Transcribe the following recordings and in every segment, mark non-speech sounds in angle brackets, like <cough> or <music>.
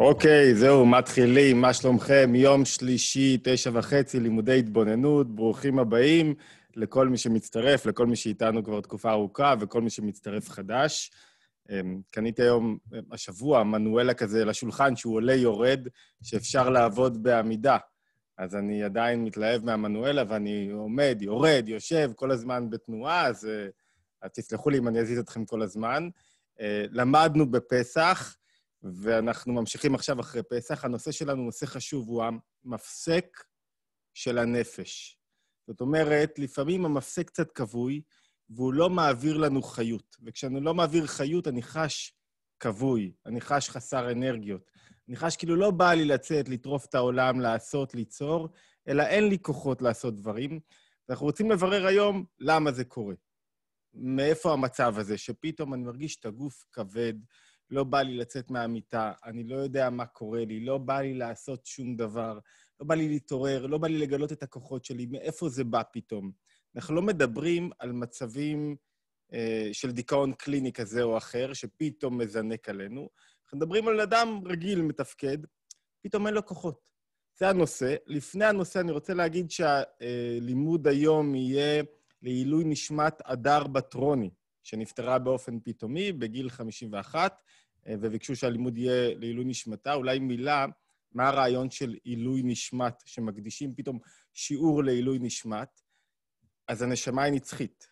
אוקיי, okay, זהו, מתחילים, מה שלומכם? יום שלישי, תשע וחצי, לימודי התבוננות, ברוכים הבאים לכל מי שמצטרף, לכל מי שאיתנו כבר תקופה ארוכה וכל מי שמצטרף חדש. אמ, קניתי היום, אמ, השבוע, מנואלה כזה לשולחן, שהוא עולה-יורד, שאפשר לעבוד בעמידה. אז אני עדיין מתלהב מהמנואלה, ואני עומד, יורד, יושב, כל הזמן בתנועה, אז, אה, אז תסלחו לי אם אני אזיז אתכם כל הזמן. אה, למדנו בפסח, ואנחנו ממשיכים עכשיו אחרי פסח. הנושא שלנו, נושא חשוב, הוא המפסק של הנפש. זאת אומרת, לפעמים המפסק קצת כבוי, והוא לא מעביר לנו חיות. וכשאני לא מעביר חיות, אני חש כבוי, אני חש חסר אנרגיות. אני חש כאילו לא בא לי לצאת, לטרוף את העולם, לעשות, ליצור, אלא אין לי כוחות לעשות דברים. ואנחנו רוצים לברר היום למה זה קורה. מאיפה המצב הזה, שפתאום אני מרגיש את הגוף כבד, לא בא לי לצאת מהמיטה, אני לא יודע מה קורה לי, לא בא לי לעשות שום דבר, לא בא לי להתעורר, לא בא לי לגלות את הכוחות שלי, מאיפה זה בא פתאום? אנחנו לא מדברים על מצבים אה, של דיכאון קליני כזה או אחר, שפתאום מזנק עלינו, אנחנו מדברים על אדם רגיל, מתפקד, פתאום אין לו כוחות. זה הנושא. לפני הנושא אני רוצה להגיד שהלימוד היום יהיה לעילוי נשמת אדר בטרוני, שנפטרה באופן פתאומי בגיל 51, אה, וביקשו שהלימוד יהיה לעילוי נשמתה. אולי מילה, מה הרעיון של עילוי נשמת, שמקדישים פתאום שיעור לעילוי נשמת? אז הנשמה היא נצחית.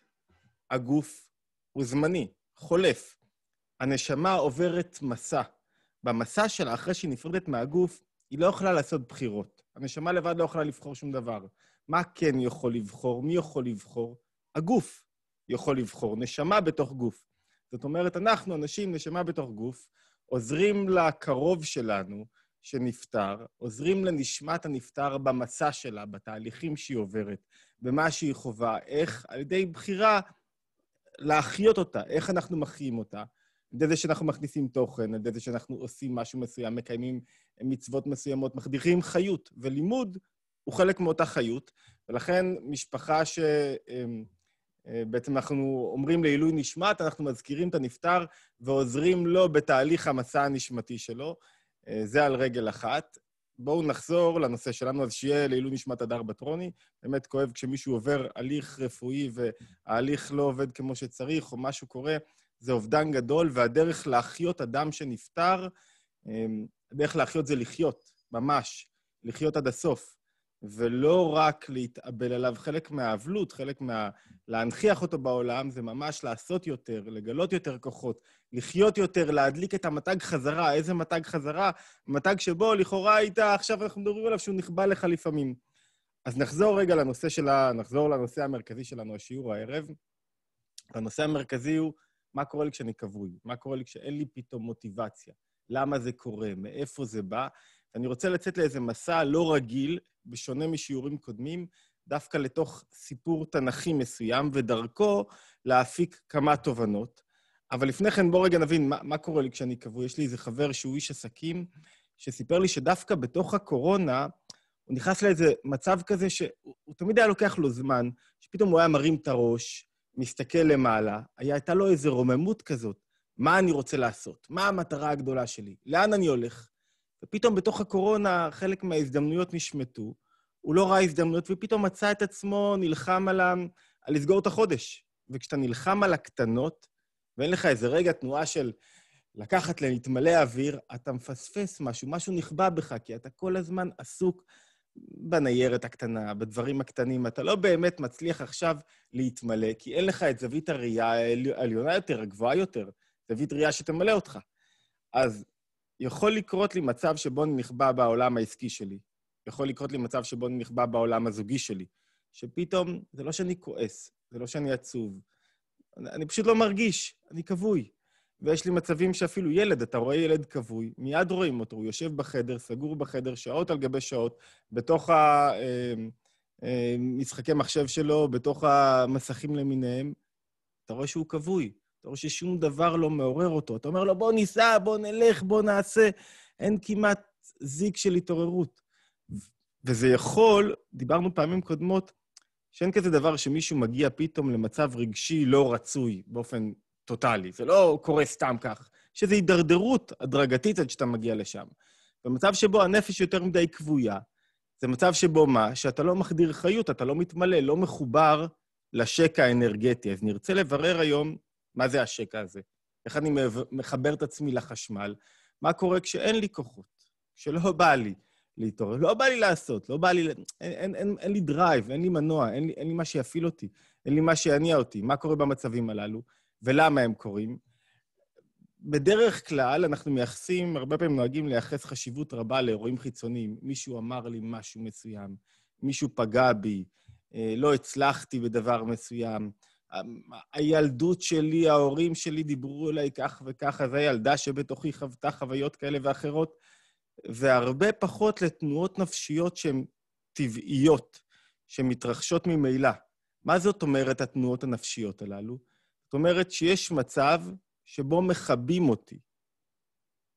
הגוף הוא זמני, חולף. הנשמה עוברת מסע. במסע שלה, אחרי שהיא נפרדת מהגוף, היא לא יכולה לעשות בחירות. הנשמה לבד לא יכולה לבחור שום דבר. מה כן יכול לבחור? מי יכול לבחור? הגוף יכול לבחור, נשמה בתוך גוף. זאת אומרת, אנחנו, אנשים, נשמה בתוך גוף, עוזרים לקרוב שלנו שנפטר, עוזרים לנשמת הנפטר במסע שלה, בתהליכים שהיא עוברת, במה שהיא חווה, איך על ידי בחירה להחיות אותה, איך אנחנו מחיים אותה, על ידי זה שאנחנו מכניסים תוכן, על ידי זה שאנחנו עושים משהו מסוים, מקיימים מצוות מסוימות, מחדירים חיות, ולימוד הוא חלק מאותה חיות, ולכן משפחה ש... אמ, אה, בעצם אנחנו אומרים לעילוי נשמת, אנחנו מזכירים את הנפטר ועוזרים לו בתהליך המסע הנשמתי שלו. אה, זה על רגל אחת. בואו נחזור לנושא שלנו, אז שיהיה לעילוי נשמת הדר בטרוני. באמת כואב כשמישהו עובר הליך רפואי וההליך לא עובד כמו שצריך, או משהו קורה, זה אובדן גדול, והדרך להחיות אדם שנפטר, אה, הדרך להחיות זה לחיות, ממש, לחיות עד הסוף. ולא רק להתאבל עליו. חלק מהאבלות, חלק מה... להנכיח אותו בעולם, זה ממש לעשות יותר, לגלות יותר כוחות, לחיות יותר, להדליק את המתג חזרה. איזה מתג חזרה? מתג שבו לכאורה היית, עכשיו אנחנו מדברים עליו שהוא נכבה לך לפעמים. אז נחזור רגע לנושא של ה... נחזור לנושא המרכזי שלנו, השיעור הערב. הנושא המרכזי הוא מה קורה לי כשאני כבוי, מה קורה לי כשאין לי פתאום מוטיבציה, למה זה קורה, מאיפה זה בא. אני רוצה לצאת לאיזה מסע לא רגיל, בשונה משיעורים קודמים, דווקא לתוך סיפור תנכי מסוים, ודרכו להפיק כמה תובנות. אבל לפני כן, בואו רגע נבין מה, מה קורה לי כשאני קבוע. יש לי איזה חבר שהוא איש עסקים, שסיפר לי שדווקא בתוך הקורונה, הוא נכנס לאיזה מצב כזה שהוא תמיד היה לוקח לו זמן, שפתאום הוא היה מרים את הראש, מסתכל למעלה, היה, הייתה לו איזו רוממות כזאת, מה אני רוצה לעשות? מה המטרה הגדולה שלי? לאן אני הולך? ופתאום בתוך הקורונה חלק מההזדמנויות נשמטו, הוא לא ראה הזדמנויות, ופתאום מצא את עצמו נלחם על, ה... על לסגור את החודש. וכשאתה נלחם על הקטנות, ואין לך איזה רגע תנועה של לקחת להתמלא אוויר, אתה מפספס משהו, משהו נכבה בך, כי אתה כל הזמן עסוק בניירת הקטנה, בדברים הקטנים. אתה לא באמת מצליח עכשיו להתמלא, כי אין לך את זווית הראייה העליונה יותר, הגבוהה יותר, זווית ראייה שתמלא אותך. אז יכול לקרות לי מצב שבו אני נכבה בעולם העסקי שלי. יכול לקרות לי מצב שבו אני נכבה בעולם הזוגי שלי. שפתאום, זה לא שאני כועס, זה לא שאני עצוב. אני, אני פשוט לא מרגיש, אני כבוי. ויש לי מצבים שאפילו ילד, אתה רואה ילד כבוי, מיד רואים אותו, הוא יושב בחדר, סגור בחדר, שעות על גבי שעות, בתוך המשחקי אה, אה, מחשב שלו, בתוך המסכים למיניהם, אתה רואה שהוא כבוי. אתה רואה ששום דבר לא מעורר אותו. אתה אומר לו, בוא ניסע, בוא נלך, בוא נעשה. אין כמעט זיק של התעוררות. וזה יכול, דיברנו פעמים קודמות, שאין כזה דבר שמישהו מגיע פתאום למצב רגשי לא רצוי באופן טוטאלי. זה לא קורה סתם כך. יש איזו הידרדרות הדרגתית עד שאתה מגיע לשם. במצב שבו הנפש יותר מדי כבויה, זה מצב שבו מה? שאתה לא מחדיר חיות, אתה לא מתמלא, לא מחובר לשקע האנרגטי. אז נרצה לברר היום מה זה השקע הזה? איך אני מחבר את עצמי לחשמל? מה קורה כשאין לי כוחות, כשלא בא לי להתעורר, לא בא לי לעשות, לא בא לי... אין, אין, אין, אין לי דרייב, אין לי מנוע, אין לי, אין לי מה שיפעיל אותי, אין לי מה שיניע אותי. מה קורה במצבים הללו ולמה הם קורים? בדרך כלל אנחנו מייחסים, הרבה פעמים נוהגים לייחס חשיבות רבה לאירועים חיצוניים. מישהו אמר לי משהו מסוים, מישהו פגע בי, אה, לא הצלחתי בדבר מסוים, הילדות שלי, ההורים שלי דיברו אליי כך וככה, זו הילדה שבתוכי חוותה חוויות כאלה ואחרות, והרבה פחות לתנועות נפשיות שהן טבעיות, שמתרחשות ממילא. מה זאת אומרת התנועות הנפשיות הללו? זאת אומרת שיש מצב שבו מכבים אותי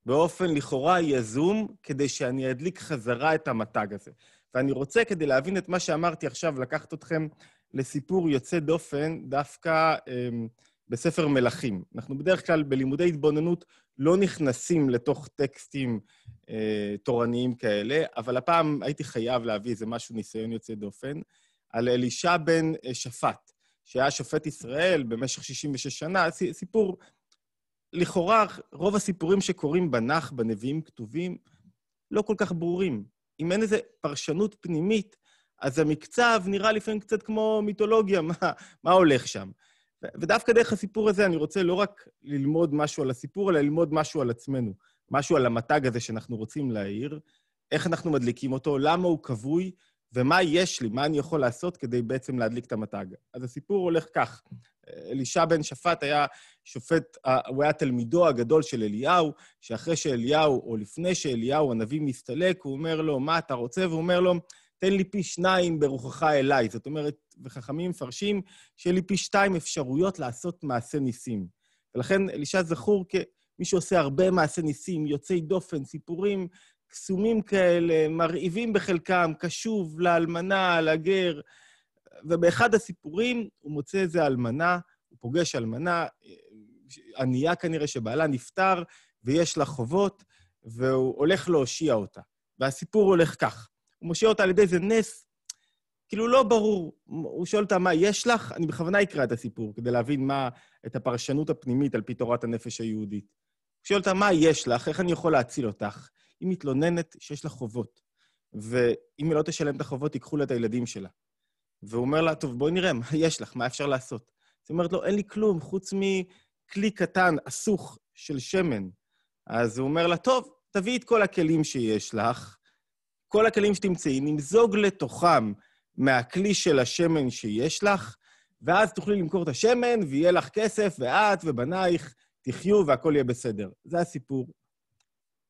באופן לכאורה יזום, כדי שאני אדליק חזרה את המתג הזה. ואני רוצה, כדי להבין את מה שאמרתי עכשיו, לקחת אתכם לסיפור יוצא דופן דווקא אמ, בספר מלכים. אנחנו בדרך כלל בלימודי התבוננות לא נכנסים לתוך טקסטים אה, תורניים כאלה, אבל הפעם הייתי חייב להביא איזה משהו, ניסיון יוצא דופן, על אלישע בן אה, שפט, שהיה שופט ישראל במשך 66 שנה, סיפור, לכאורה, רוב הסיפורים שקורים בנח, בנביאים כתובים, לא כל כך ברורים. אם אין איזו פרשנות פנימית אז המקצב נראה לפעמים קצת כמו מיתולוגיה, מה, מה הולך שם. ודווקא דרך הסיפור הזה אני רוצה לא רק ללמוד משהו על הסיפור, אלא ללמוד משהו על עצמנו, משהו על המתג הזה שאנחנו רוצים להעיר, איך אנחנו מדליקים אותו, למה הוא כבוי, ומה יש לי, מה אני יכול לעשות כדי בעצם להדליק את המתג. אז הסיפור הולך כך. אלישע בן שפט היה שופט, אה, הוא היה תלמידו הגדול של אליהו, שאחרי שאליהו, או לפני שאליהו הנביא מסתלק, הוא אומר לו, מה אתה רוצה? והוא אומר לו, תן לי פי שניים ברוחך אליי. זאת אומרת, וחכמים מפרשים, שיהיה לי פי שתיים אפשרויות לעשות מעשה ניסים. ולכן אלישע זכור כמי שעושה הרבה מעשי ניסים, יוצאי דופן, סיפורים קסומים כאלה, מרהיבים בחלקם, קשוב לאלמנה, לגר. ובאחד הסיפורים הוא מוצא איזה אלמנה, הוא פוגש אלמנה, ענייה כנראה שבעלה נפטר ויש לה חובות, והוא הולך להושיע אותה. והסיפור הולך כך. הוא מושיע אותה על ידי איזה נס, כאילו לא ברור. הוא שואל אותה, מה יש לך? אני בכוונה אקרא את הסיפור, כדי להבין מה, את הפרשנות הפנימית על פי תורת הנפש היהודית. הוא שואל אותה, מה יש לך? איך אני יכול להציל אותך? היא מתלוננת שיש לה חובות, ואם היא לא תשלם את החובות, ייקחו לה את הילדים שלה. והוא אומר לה, טוב, בואי נראה, מה יש לך? מה אפשר לעשות? אז היא אומרת לו, אין לי כלום, חוץ מכלי קטן, אסוך, של שמן. אז הוא אומר לה, טוב, תביאי את כל הכלים שיש לך, כל הכלים שתמצאי, נמזוג לתוכם מהכלי של השמן שיש לך, ואז תוכלי למכור את השמן, ויהיה לך כסף, ואת ובנייך תחיו והכול יהיה בסדר. זה הסיפור,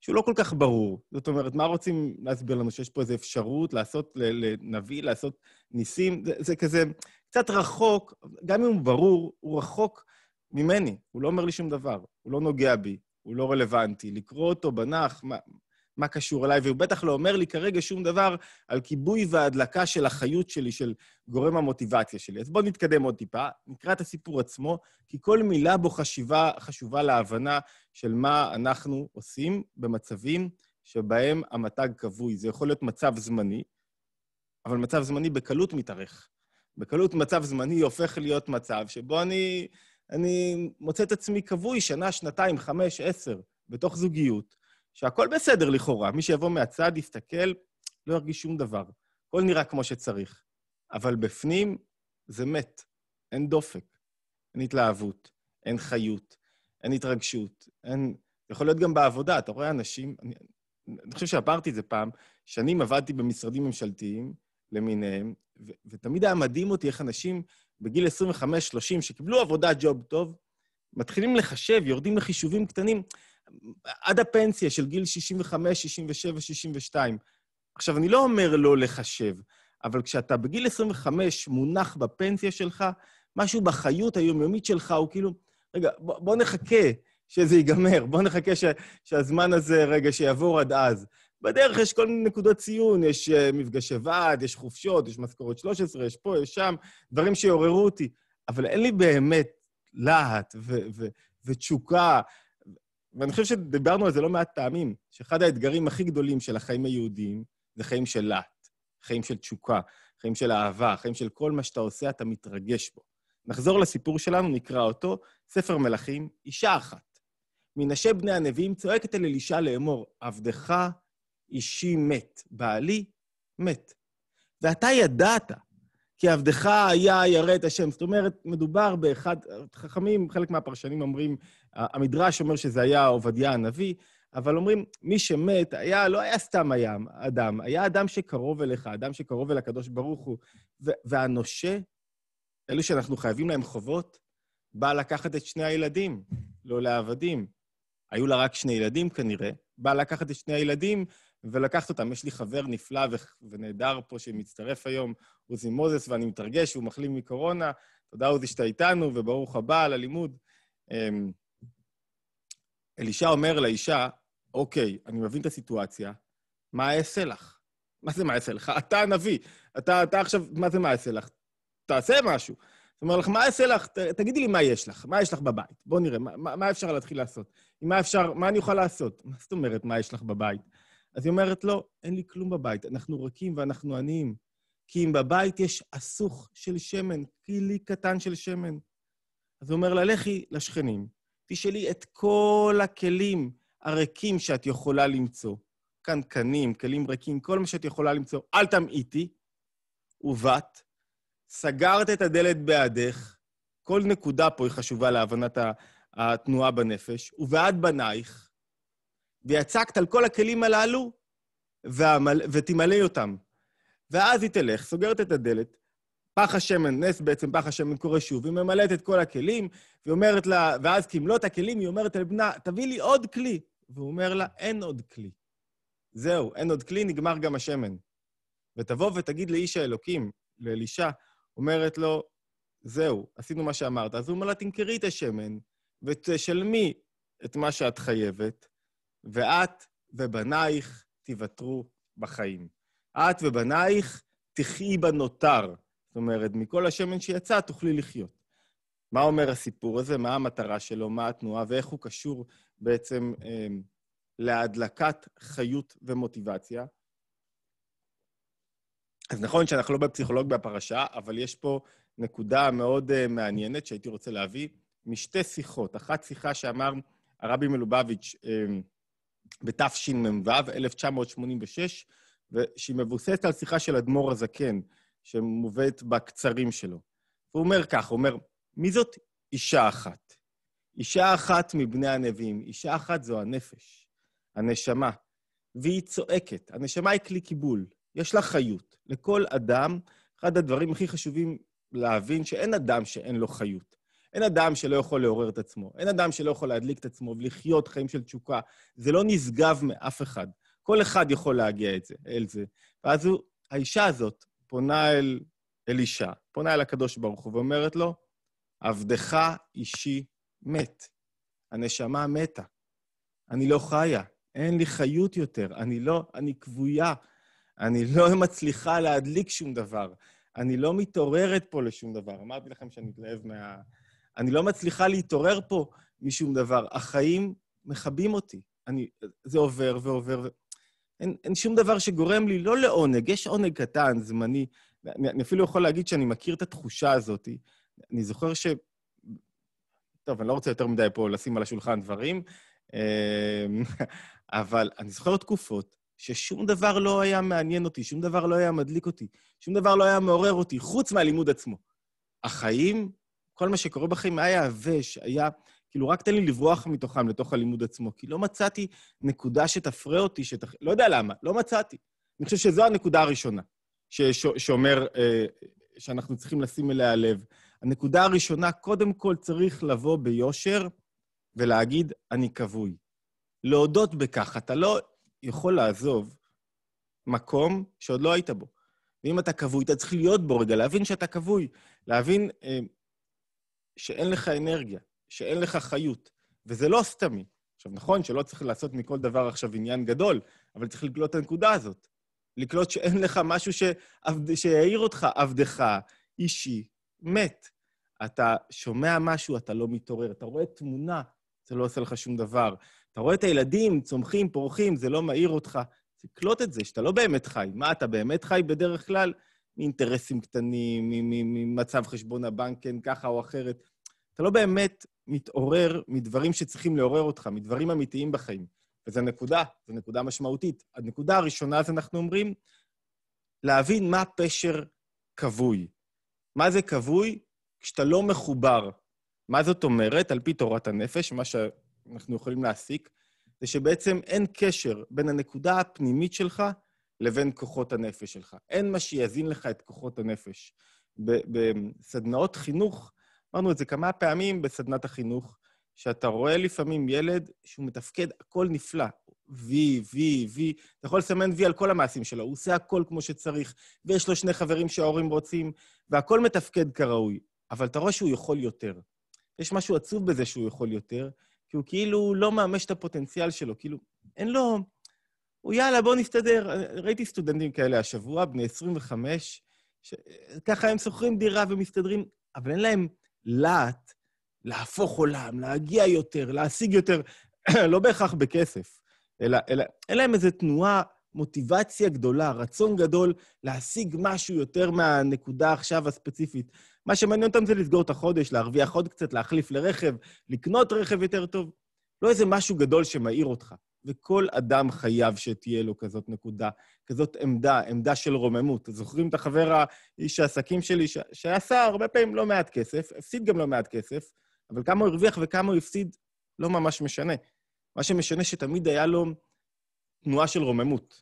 שהוא לא כל כך ברור. זאת אומרת, מה רוצים להסביר לנו? שיש פה איזו אפשרות לעשות, לנביא, לעשות ניסים? זה, זה כזה קצת רחוק, גם אם הוא ברור, הוא רחוק ממני. הוא לא אומר לי שום דבר, הוא לא נוגע בי, הוא לא רלוונטי. לקרוא אותו בנח, מה, מה קשור אליי, והוא בטח לא אומר לי כרגע שום דבר על כיבוי והדלקה של החיות שלי, של גורם המוטיבציה שלי. אז בואו נתקדם עוד טיפה, נקרא את הסיפור עצמו, כי כל מילה בו חשיבה, חשובה להבנה של מה אנחנו עושים במצבים שבהם המתג כבוי. זה יכול להיות מצב זמני, אבל מצב זמני בקלות מתארך. בקלות מצב זמני הופך להיות מצב שבו אני, אני מוצא את עצמי כבוי שנה, שנתיים, חמש, עשר, בתוך זוגיות, שהכול בסדר לכאורה. מי שיבוא מהצד, יסתכל, לא ירגיש שום דבר. הכל נראה כמו שצריך. אבל בפנים זה מת. אין דופק, אין התלהבות, אין חיות, אין התרגשות, אין... יכול להיות גם בעבודה, אתה רואה אנשים... אני, אני חושב שעברתי את זה פעם, שנים עבדתי במשרדים ממשלתיים למיניהם, ו- ותמיד היה מדהים אותי איך אנשים בגיל 25-30, שקיבלו עבודה, ג'וב טוב, מתחילים לחשב, יורדים לחישובים קטנים. עד הפנסיה של גיל 65, 67, 62. עכשיו, אני לא אומר לא לחשב, אבל כשאתה בגיל 25 מונח בפנסיה שלך, משהו בחיות היומיומית שלך הוא כאילו, רגע, בוא, בוא נחכה שזה ייגמר, בוא נחכה ש, שהזמן הזה, רגע, שיעבור עד אז. בדרך יש כל מיני נקודות ציון, יש uh, מפגשי ועד, יש חופשות, יש משכורת 13, יש פה, יש שם, דברים שיעוררו אותי. אבל אין לי באמת להט ו- ו- ותשוקה ואני חושב שדיברנו על זה לא מעט פעמים, שאחד האתגרים הכי גדולים של החיים היהודיים זה חיים של להט, חיים של תשוקה, חיים של אהבה, חיים של כל מה שאתה עושה, אתה מתרגש בו. נחזור לסיפור שלנו, נקרא אותו, ספר מלכים, אישה אחת. מנשי בני הנביאים צועקת אל אלישע לאמור, עבדך אישי מת, בעלי מת. ואתה ידעת, כי עבדך היה ירא את השם. זאת אומרת, מדובר באחד, חכמים, חלק מהפרשנים אומרים המדרש אומר שזה היה עובדיה הנביא, אבל אומרים, מי שמת היה, לא היה סתם היה אדם, היה אדם שקרוב אליך, אדם שקרוב אל הקדוש ברוך הוא. והנושה, אלו שאנחנו חייבים להם חובות, בא לקחת את שני הילדים, לא לעבדים. היו לה רק שני ילדים כנראה, בא לקחת את שני הילדים ולקחת אותם. יש לי חבר נפלא ו- ונהדר פה שמצטרף היום, עוזי מוזס, ואני מתרגש, הוא מחלים מקורונה. תודה, עוזי, שאתה איתנו, וברוך הבא על הלימוד. אמ, אלישע אומר לאישה, אוקיי, אני מבין את הסיטואציה, מה אעשה לך? מה זה מה אעשה לך? אתה הנביא, אתה, אתה עכשיו, מה זה מה אעשה לך? תעשה משהו. הוא אומר לך, מה אעשה לך? ת, תגידי לי מה יש לך, מה יש לך בבית. בוא נראה, מה, מה אפשר להתחיל לעשות? מה אפשר, מה אני אוכל לעשות? מה זאת אומרת, מה יש לך בבית? אז היא אומרת, לא, אין לי כלום בבית, אנחנו רכים ואנחנו עניים. כי אם בבית יש אסוך של שמן, כלי קטן של שמן. אז הוא אומר לה, לכי לשכנים, תשאלי את כל הכלים הריקים שאת יכולה למצוא. קנקנים, כלים ריקים, כל מה שאת יכולה למצוא. אל תמעיטי, ובאת. סגרת את הדלת בעדך, כל נקודה פה היא חשובה להבנת התנועה בנפש, ובעד בנייך, ויצקת על כל הכלים הללו, ותמלאי אותם. ואז היא תלך, סוגרת את הדלת, פח השמן, נס בעצם, פח השמן קורה שוב, היא ממלאת את כל הכלים, והיא אומרת לה, ואז כמלוא הכלים, היא אומרת לבנה, תביא לי עוד כלי. והוא אומר לה, אין עוד כלי. זהו, אין עוד כלי, נגמר גם השמן. ותבוא ותגיד לאיש האלוקים, לאלישע, אומרת לו, זהו, עשינו מה שאמרת. אז הוא אומר לה, תמכרי את השמן ותשלמי את מה שאת חייבת, ואת ובנייך תיוותרו בחיים. את ובנייך תחי בנותר. זאת אומרת, מכל השמן שיצא תוכלי לחיות. מה אומר הסיפור הזה? מה המטרה שלו? מה התנועה? ואיך הוא קשור בעצם אה, להדלקת חיות ומוטיבציה? אז נכון שאנחנו לא בפסיכולוג בפרשה, אבל יש פה נקודה מאוד אה, מעניינת שהייתי רוצה להביא משתי שיחות. אחת שיחה שאמר הרבי מלובביץ' אה, בתשמ"ו, 1986, שהיא מבוססת על שיחה של אדמו"ר הזקן, שמובאת בקצרים שלו. הוא אומר כך, הוא אומר, מי זאת אישה אחת? אישה אחת מבני הנביאים, אישה אחת זו הנפש, הנשמה, והיא צועקת. הנשמה היא כלי קיבול, יש לה חיות. לכל אדם, אחד הדברים הכי חשובים להבין שאין אדם שאין לו חיות. אין אדם שלא יכול לעורר את עצמו, אין אדם שלא יכול להדליק את עצמו ולחיות חיים של תשוקה. זה לא נשגב מאף אחד. כל אחד יכול להגיע את זה, אל זה. ואז הוא, האישה הזאת, פונה אל אלישע, פונה אל הקדוש ברוך הוא ואומרת לו, עבדך אישי מת. הנשמה מתה. אני לא חיה, אין לי חיות יותר, אני לא, אני כבויה, אני לא מצליחה להדליק שום דבר, אני לא מתעוררת פה לשום דבר. אמרתי לכם שאני מתלהב מה... אני לא מצליחה להתעורר פה משום דבר. החיים מכבים אותי. אני, זה עובר ועובר, אין, אין שום דבר שגורם לי לא לעונג, יש עונג קטן, זמני. אני, אני אפילו יכול להגיד שאני מכיר את התחושה הזאת. אני זוכר ש... טוב, אני לא רוצה יותר מדי פה לשים על השולחן דברים, אמ, <laughs> אבל אני זוכר תקופות ששום דבר לא היה מעניין אותי, שום דבר לא היה מדליק אותי, שום דבר לא היה מעורר אותי, חוץ מהלימוד עצמו. החיים, כל מה שקורה בחיים היה יבש, היה... כאילו, רק תן לי לברוח מתוכם לתוך הלימוד עצמו, כי לא מצאתי נקודה שתפרה אותי, שת... לא יודע למה, לא מצאתי. אני חושב שזו הנקודה הראשונה ש... ש... שאומר, אה, שאנחנו צריכים לשים אליה לב. הנקודה הראשונה, קודם כל צריך לבוא ביושר ולהגיד, אני כבוי. להודות בכך. אתה לא יכול לעזוב מקום שעוד לא היית בו. ואם אתה כבוי, אתה צריך להיות בו רגע, להבין שאתה כבוי, להבין אה, שאין לך אנרגיה, שאין לך חיות, וזה לא סתמי. עכשיו, נכון שלא צריך לעשות מכל דבר עכשיו עניין גדול, אבל צריך לקלוט את הנקודה הזאת. לקלוט שאין לך משהו שעבד, שיעיר אותך, עבדך, אישי, מת. אתה שומע משהו, אתה לא מתעורר. אתה רואה תמונה, זה לא עושה לך שום דבר. אתה רואה את הילדים צומחים, פורחים, זה לא מעיר אותך. תקלוט את זה, שאתה לא באמת חי. מה, אתה באמת חי בדרך כלל? מאינטרסים קטנים, ממצב חשבון הבנק, כן, ככה או אחרת. אתה לא באמת מתעורר מדברים שצריכים לעורר אותך, מדברים אמיתיים בחיים. וזו נקודה, זו נקודה משמעותית. הנקודה הראשונה, אז אנחנו אומרים, להבין מה פשר כבוי. מה זה כבוי? כשאתה לא מחובר. מה זאת אומרת? על פי תורת הנפש, מה שאנחנו יכולים להסיק, זה שבעצם אין קשר בין הנקודה הפנימית שלך לבין כוחות הנפש שלך. אין מה שיזין לך את כוחות הנפש. בסדנאות חינוך, אמרנו את זה כמה פעמים בסדנת החינוך, שאתה רואה לפעמים ילד שהוא מתפקד הכל נפלא. וי, וי, וי, אתה יכול לסמן וי על כל המעשים שלו, הוא עושה הכל כמו שצריך, ויש לו שני חברים שההורים רוצים, והכל מתפקד כראוי, אבל אתה רואה שהוא יכול יותר. יש משהו עצוב בזה שהוא יכול יותר, כי הוא כאילו לא מממש את הפוטנציאל שלו, כאילו, אין לו... הוא יאללה, בוא נסתדר. ראיתי סטודנטים כאלה השבוע, בני 25, ש... ככה הם שוכרים דירה ומסתדרים, אבל אין להם להט, להפוך עולם, להגיע יותר, להשיג יותר, <clears throat> לא בהכרח בכסף, אלא, אלא אין להם איזו תנועה, מוטיבציה גדולה, רצון גדול להשיג משהו יותר מהנקודה עכשיו הספציפית. מה שמעניין אותם זה לסגור את החודש, להרוויח עוד קצת, להחליף לרכב, לקנות רכב יותר טוב. לא איזה משהו גדול שמעיר אותך. וכל אדם חייב שתהיה לו כזאת נקודה, כזאת עמדה, עמדה של רוממות. זוכרים את החבר איש העסקים שלי, ש... שעשה הרבה פעמים לא מעט כסף, הפסיד גם לא מעט כסף, אבל כמה הוא הרוויח וכמה הוא הפסיד, לא ממש משנה. מה שמשנה שתמיד היה לו תנועה של רוממות.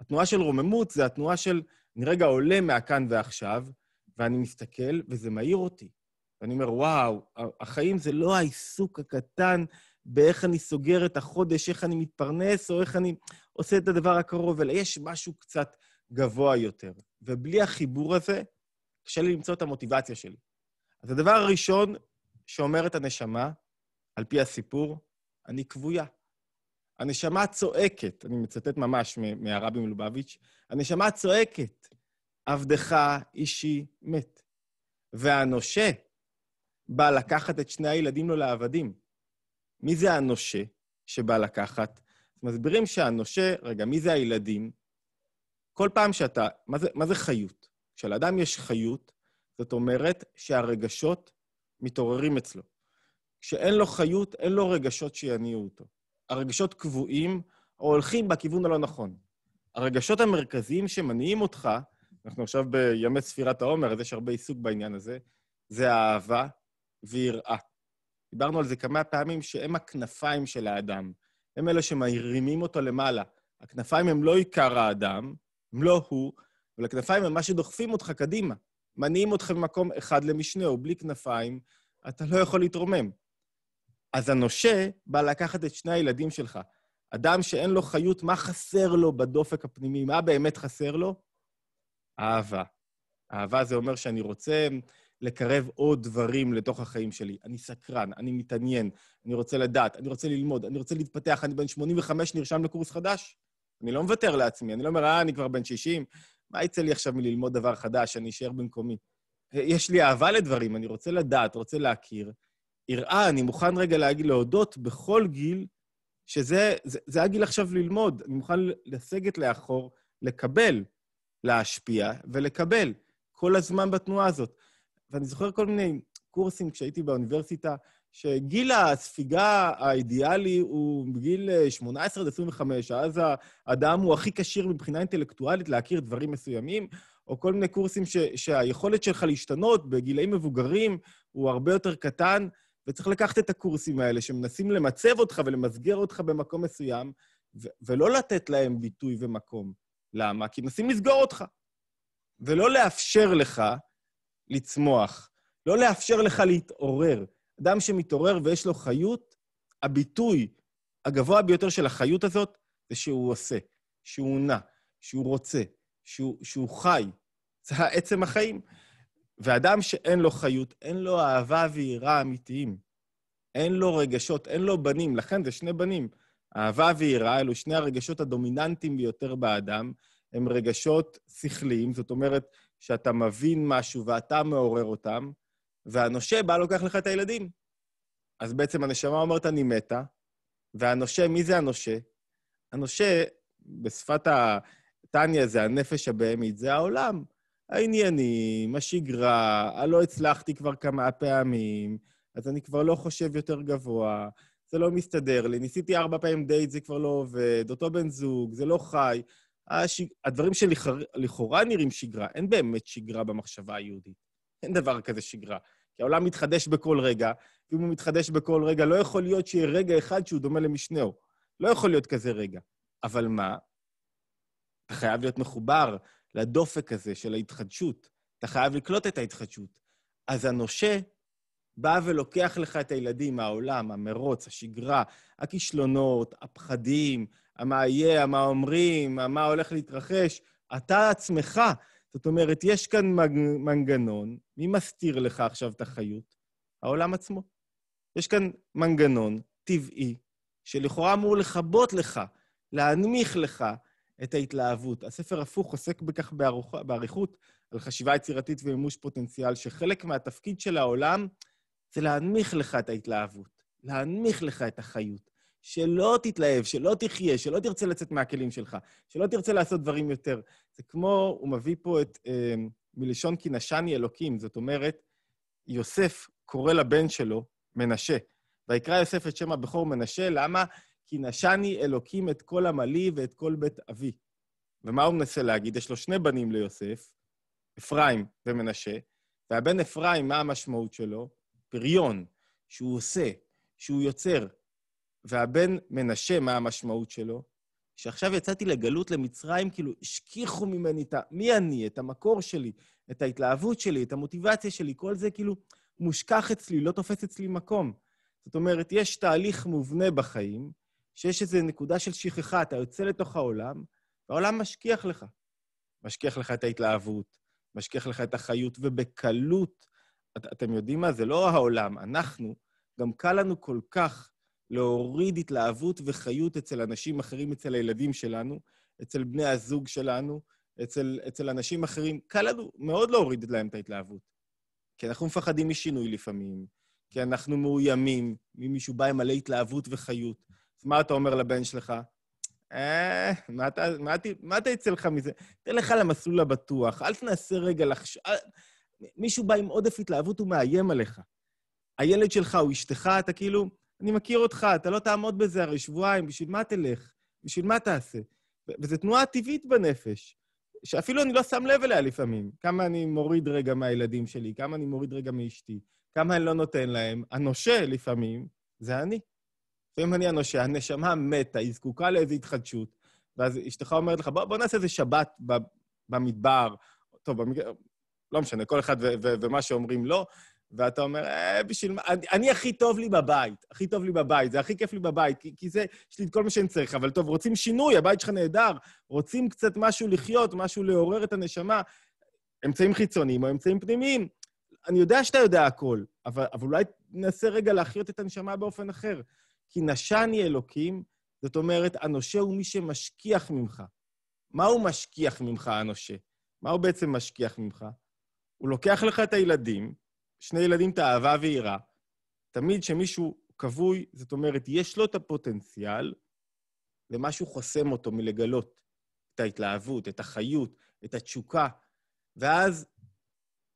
התנועה של רוממות זה התנועה של אני רגע עולה מהכאן ועכשיו, ואני מסתכל, וזה מעיר אותי. ואני אומר, וואו, החיים זה לא העיסוק הקטן באיך אני סוגר את החודש, איך אני מתפרנס, או איך אני... עושה את הדבר הקרוב אלא יש משהו קצת גבוה יותר. ובלי החיבור הזה, קשה לי למצוא את המוטיבציה שלי. אז הדבר הראשון שאומרת הנשמה, על פי הסיפור, אני כבויה. הנשמה צועקת, אני מצטט ממש מהרבי מלובביץ', הנשמה צועקת, עבדך אישי מת. והנושה בא לקחת את שני הילדים לו לעבדים. מי זה הנושה שבא לקחת? מסבירים שהנושה, רגע, מי זה הילדים? כל פעם שאתה, מה זה, מה זה חיות? כשלאדם יש חיות, זאת אומרת שהרגשות מתעוררים אצלו. כשאין לו חיות, אין לו רגשות שיניעו אותו. הרגשות קבועים או הולכים בכיוון הלא נכון. הרגשות המרכזיים שמניעים אותך, אנחנו עכשיו בימי ספירת העומר, אז יש הרבה עיסוק בעניין הזה, זה האהבה ויראה. דיברנו על זה כמה פעמים, שהם הכנפיים של האדם. הם אלה שמרימים אותו למעלה. הכנפיים הם לא עיקר האדם, הם לא הוא, אבל הכנפיים הם מה שדוחפים אותך קדימה. מניעים אותך ממקום אחד למשנהו. בלי כנפיים, אתה לא יכול להתרומם. אז הנושה בא לקחת את שני הילדים שלך. אדם שאין לו חיות, מה חסר לו בדופק הפנימי? מה באמת חסר לו? אהבה. אהבה זה אומר שאני רוצה לקרב עוד דברים לתוך החיים שלי. אני סקרן, אני מתעניין, אני רוצה לדעת, אני רוצה ללמוד, אני רוצה להתפתח, אני בן 85 נרשם לקורס חדש. אני לא מוותר לעצמי, אני לא אומר, אה, אני כבר בן 60, מה יצא לי עכשיו מללמוד דבר חדש, אני אשאר במקומי. יש לי אהבה לדברים, אני רוצה לדעת, רוצה להכיר. יראה, אני מוכן רגע להגיד, להודות בכל גיל, שזה זה, זה הגיל עכשיו ללמוד, אני מוכן לסגת לאחור, לקבל, להשפיע ולקבל, כל הזמן בתנועה הזאת. ואני זוכר כל מיני קורסים כשהייתי באוניברסיטה, שגיל הספיגה האידיאלי הוא בגיל 18 אה, עד 25, אז האדם הוא הכי כשיר מבחינה אינטלקטואלית להכיר דברים מסוימים, או כל מיני קורסים ש, שהיכולת שלך להשתנות בגילאים מבוגרים הוא הרבה יותר קטן, וצריך לקחת את הקורסים האלה שמנסים למצב אותך ולמסגר אותך במקום מסוים, ו- ולא לתת להם ביטוי ומקום. למה? כי מנסים לסגור אותך, ולא לאפשר לך לצמוח, לא לאפשר לך להתעורר. אדם שמתעורר ויש לו חיות, הביטוי הגבוה ביותר של החיות הזאת זה שהוא עושה, שהוא נע, שהוא רוצה, שהוא, שהוא חי. זה עצם החיים. ואדם שאין לו חיות, אין לו אהבה ויראה אמיתיים. אין לו רגשות, אין לו בנים, לכן זה שני בנים. אהבה ויראה אלו שני הרגשות הדומיננטיים ביותר באדם, הם רגשות שכליים, זאת אומרת, שאתה מבין משהו ואתה מעורר אותם, והנושה בא לוקח לך את הילדים. אז בעצם הנשמה אומרת, אני מתה, והנושה, מי זה הנושה? הנושה, בשפת התניא זה הנפש הבהמית, זה העולם. העניינים, השגרה, הלא הצלחתי כבר כמה פעמים, אז אני כבר לא חושב יותר גבוה, זה לא מסתדר לי, ניסיתי ארבע פעמים דייט, זה כבר לא עובד, אותו בן זוג, זה לא חי. הש... הדברים שלכאורה נראים שגרה, אין באמת שגרה במחשבה היהודית. אין דבר כזה שגרה. כי העולם מתחדש בכל רגע, ואם הוא מתחדש בכל רגע, לא יכול להיות שיהיה רגע אחד שהוא דומה למשנהו. לא יכול להיות כזה רגע. אבל מה? אתה חייב להיות מחובר לדופק הזה של ההתחדשות. אתה חייב לקלוט את ההתחדשות. אז הנושה בא ולוקח לך את הילדים מהעולם, המרוץ, השגרה, הכישלונות, הפחדים, מה יהיה, מה אומרים, מה הולך להתרחש, אתה עצמך. זאת אומרת, יש כאן מנגנון, מי מסתיר לך עכשיו את החיות? העולם עצמו. יש כאן מנגנון טבעי, שלכאורה אמור לכבות לך, להנמיך לך את ההתלהבות. הספר הפוך עוסק בכך באריכות, על חשיבה יצירתית ומימוש פוטנציאל, שחלק מהתפקיד של העולם זה להנמיך לך את ההתלהבות, להנמיך לך את החיות. שלא תתלהב, שלא תחיה, שלא תרצה לצאת מהכלים שלך, שלא תרצה לעשות דברים יותר. זה כמו, הוא מביא פה את, אה, מלשון כי נשני אלוקים, זאת אומרת, יוסף קורא לבן שלו מנשה. ויקרא יוסף את שם הבכור מנשה, למה? כי נשני אלוקים את כל עמלי ואת כל בית אבי. ומה הוא מנסה להגיד? יש לו שני בנים ליוסף, אפרים ומנשה, והבן אפרים, מה המשמעות שלו? פריון, שהוא עושה, שהוא יוצר, והבן מנשה, מה המשמעות שלו? שעכשיו יצאתי לגלות למצרים, כאילו, השכיחו ממני את ה... מי אני, את המקור שלי, את ההתלהבות שלי, את המוטיבציה שלי, כל זה כאילו מושכח אצלי, לא תופס אצלי מקום. זאת אומרת, יש תהליך מובנה בחיים, שיש איזו נקודה של שכחה, אתה יוצא לתוך העולם, והעולם משכיח לך. משכיח לך את ההתלהבות, משכיח לך את החיות, ובקלות, את, אתם יודעים מה? זה לא העולם, אנחנו, גם קל לנו כל כך להוריד התלהבות וחיות אצל אנשים אחרים, אצל הילדים שלנו, אצל בני הזוג שלנו, אצל, אצל אנשים אחרים. קל לנו מאוד להוריד להם את ההתלהבות. כי אנחנו מפחדים משינוי לפעמים, כי אנחנו מאוימים, ממישהו בא עם מלא התלהבות וחיות. אז מה אתה אומר לבן שלך? אה, מה אתה, יצא לך מזה? תן לך למסלול הבטוח, אל תנסה רגע לחשוב... מישהו בא עם עודף התלהבות, הוא מאיים עליך. הילד שלך הוא אשתך, אתה כאילו, אני מכיר אותך, אתה לא תעמוד בזה הרי שבועיים, בשביל מה תלך? בשביל מה תעשה? וזו תנועה טבעית בנפש, שאפילו אני לא שם לב אליה לפעמים. כמה אני מוריד רגע מהילדים שלי, כמה אני מוריד רגע מאשתי, כמה אני לא נותן להם. הנושה לפעמים זה אני. לפעמים אני הנושה, הנשמה מתה, היא זקוקה לאיזו התחדשות, ואז אשתך אומרת לך, בוא, בוא נעשה איזה שבת במדבר. טוב, במג... לא משנה, כל אחד ו- ו- ומה שאומרים לו. לא. ואתה אומר, אה, בשביל מה... אני, אני הכי טוב לי בבית, הכי טוב לי בבית, זה הכי כיף לי בבית, כי, כי זה, יש לי את כל מה שאני צריך. אבל טוב, רוצים שינוי, הבית שלך נהדר, רוצים קצת משהו לחיות, משהו לעורר את הנשמה, אמצעים חיצוניים או אמצעים פנימיים. אני יודע שאתה יודע הכל, אבל, אבל אולי ננסה רגע להחיות את הנשמה באופן אחר. כי נשני אלוקים, זאת אומרת, הנושה הוא מי שמשכיח ממך. מה הוא משכיח ממך, הנושה? מה הוא בעצם משכיח ממך? הוא לוקח לך את הילדים, שני ילדים את האהבה ויראה, תמיד כשמישהו כבוי, זאת אומרת, יש לו את הפוטנציאל, ומשהו חוסם אותו מלגלות את ההתלהבות, את החיות, את התשוקה, ואז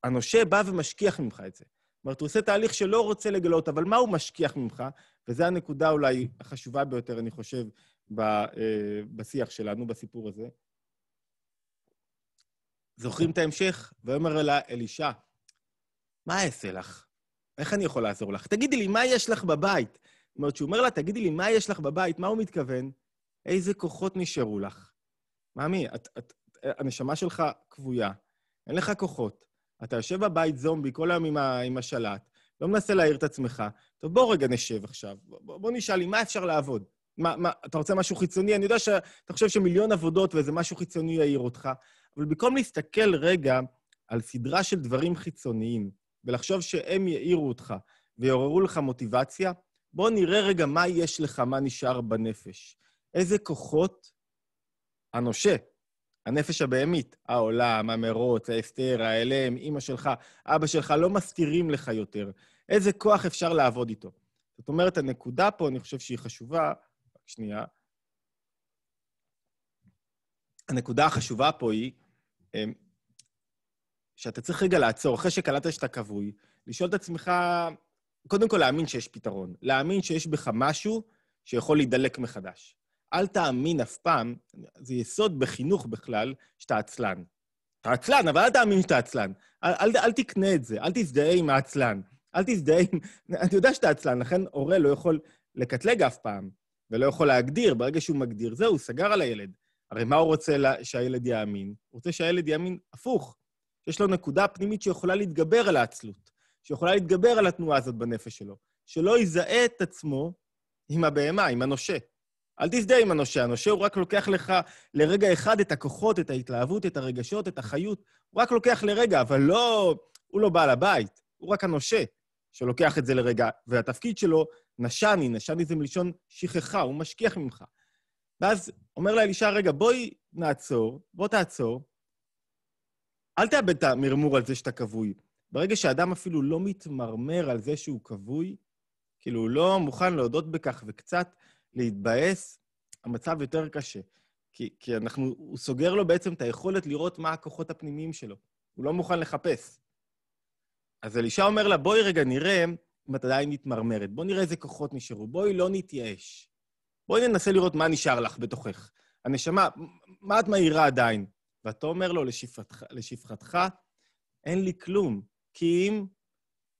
הנושה בא ומשכיח ממך את זה. זאת אומרת, הוא עושה תהליך שלא רוצה לגלות, אבל מה הוא משכיח ממך? וזו הנקודה אולי החשובה ביותר, אני חושב, ב, אה, בשיח שלנו, בסיפור הזה. זוכרים את ההמשך? ויאמר אלה אלישע, מה אעשה לך? איך אני יכול לעזור לך? תגידי לי, מה יש לך בבית? זאת אומרת, כשהוא אומר לה, תגידי לי, מה יש לך בבית? מה הוא מתכוון? איזה כוחות נשארו לך? מאמי, את, את, את, הנשמה שלך כבויה, אין לך כוחות. אתה יושב בבית זומבי כל היום עם, ה, עם השלט, לא מנסה להעיר את עצמך. טוב, בוא רגע נשב עכשיו. בוא, בוא, בוא נשאל לי, מה אפשר לעבוד? מה, מה, אתה רוצה משהו חיצוני? אני יודע שאתה חושב שמיליון עבודות ואיזה משהו חיצוני יעיר אותך, אבל במקום להסתכל רגע על סדרה של דברים חיצוניים, ולחשוב שהם יעירו אותך ויעוררו לך מוטיבציה, בוא נראה רגע מה יש לך, מה נשאר בנפש. איזה כוחות הנושה, הנפש הבהמית, העולם, המרוץ, ההסתר, ההלם, אימא שלך, אבא שלך, לא מסתירים לך יותר. איזה כוח אפשר לעבוד איתו? זאת אומרת, הנקודה פה, אני חושב שהיא חשובה, רק שנייה. הנקודה החשובה פה היא, אמ, שאתה צריך רגע לעצור, אחרי שקלטת שאתה כבוי, לשאול את עצמך, קודם כל להאמין שיש פתרון, להאמין שיש בך משהו שיכול להידלק מחדש. אל תאמין אף פעם, זה יסוד בחינוך בכלל, שאתה עצלן. אתה עצלן, אבל אל תאמין שאתה עצלן. אל, אל, אל תקנה את זה, אל תזדהה עם העצלן. אל תזדהה עם... אתה יודע שאתה עצלן, לכן הורה לא יכול לקטלג אף פעם, ולא יכול להגדיר. ברגע שהוא מגדיר, זהו, סגר על הילד. הרי מה הוא רוצה לה... שהילד יאמין? הוא רוצה שהילד יאמין הפוך. שיש לו נקודה פנימית שיכולה להתגבר על העצלות, שיכולה להתגבר על התנועה הזאת בנפש שלו, שלא יזהה את עצמו עם הבהמה, עם הנושה. אל תזדהה עם הנושה, הנושה הוא רק לוקח לך לרגע אחד את הכוחות, את ההתלהבות, את הרגשות, את החיות, הוא רק לוקח לרגע, אבל לא... הוא לא בעל הבית, הוא רק הנושה שלוקח את זה לרגע, והתפקיד שלו, נשני, נשני זה מלשון שכחה, הוא משכיח ממך. ואז אומר לאלישע, רגע, בואי נעצור, בוא תעצור, אל תאבד את המרמור על זה שאתה כבוי. ברגע שאדם אפילו לא מתמרמר על זה שהוא כבוי, כאילו, הוא לא מוכן להודות בכך וקצת להתבאס, המצב יותר קשה. כי, כי אנחנו, הוא סוגר לו בעצם את היכולת לראות מה הכוחות הפנימיים שלו. הוא לא מוכן לחפש. אז אלישע אומר לה, בואי רגע נראה אם את עדיין מתמרמרת. בואי נראה איזה כוחות נשארו. בואי לא נתייאש. בואי ננסה לראות מה נשאר לך בתוכך. הנשמה, מה את מהירה עדיין? ואתה אומר לו, לשפחתך, לשפחתך אין לי כלום, כי אם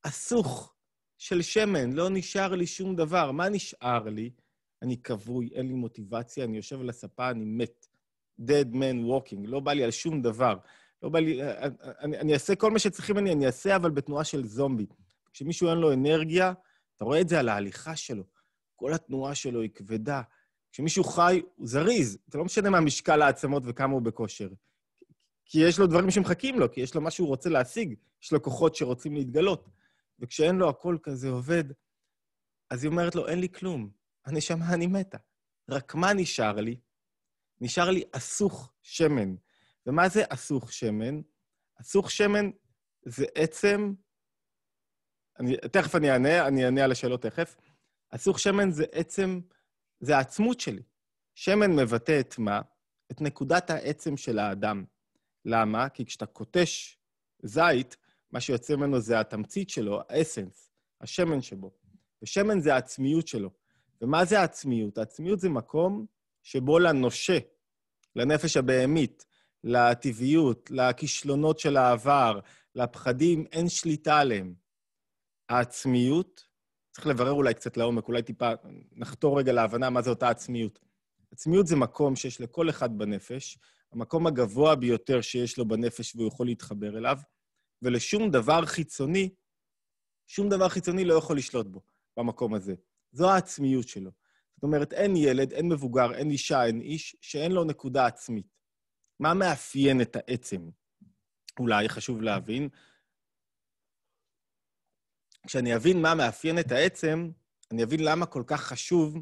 אסוך של שמן, לא נשאר לי שום דבר, מה נשאר לי? אני כבוי, אין לי מוטיבציה, אני יושב על הספה, אני מת. dead man walking, לא בא לי על שום דבר. לא בא לי... אה, אה, אה, אני, אני אעשה כל מה שצריכים אני, אני אעשה, אבל בתנועה של זומבי. כשמישהו אין לו אנרגיה, אתה רואה את זה על ההליכה שלו. כל התנועה שלו היא כבדה. כשמישהו חי, הוא זריז. אתה לא משנה מה משקל העצמות וכמה הוא בכושר. כי יש לו דברים שמחכים לו, כי יש לו מה שהוא רוצה להשיג, יש לו כוחות שרוצים להתגלות. וכשאין לו הכל כזה עובד, אז היא אומרת לו, אין לי כלום, הנשמה, אני מתה. רק מה נשאר לי? נשאר לי אסוך שמן. ומה זה אסוך שמן? אסוך שמן זה עצם... אני, תכף אני אענה, אני אענה על השאלות תכף. אסוך שמן זה עצם, זה העצמות שלי. שמן מבטא את מה? את נקודת העצם של האדם. למה? כי כשאתה קוטש זית, מה שיוצא ממנו זה התמצית שלו, האסנס, השמן שבו. ושמן זה העצמיות שלו. ומה זה העצמיות? העצמיות זה מקום שבו לנושה, לנפש הבהמית, לטבעיות, לכישלונות של העבר, לפחדים, אין שליטה עליהם. העצמיות, צריך לברר אולי קצת לעומק, אולי טיפה נחתור רגע להבנה מה זה אותה עצמיות. עצמיות זה מקום שיש לכל אחד בנפש, המקום הגבוה ביותר שיש לו בנפש והוא יכול להתחבר אליו, ולשום דבר חיצוני, שום דבר חיצוני לא יכול לשלוט בו, במקום הזה. זו העצמיות שלו. זאת אומרת, אין ילד, אין מבוגר, אין אישה, אין איש, שאין לו נקודה עצמית. מה מאפיין את העצם? אולי חשוב להבין. כשאני אבין מה מאפיין את העצם, אני אבין למה כל כך חשוב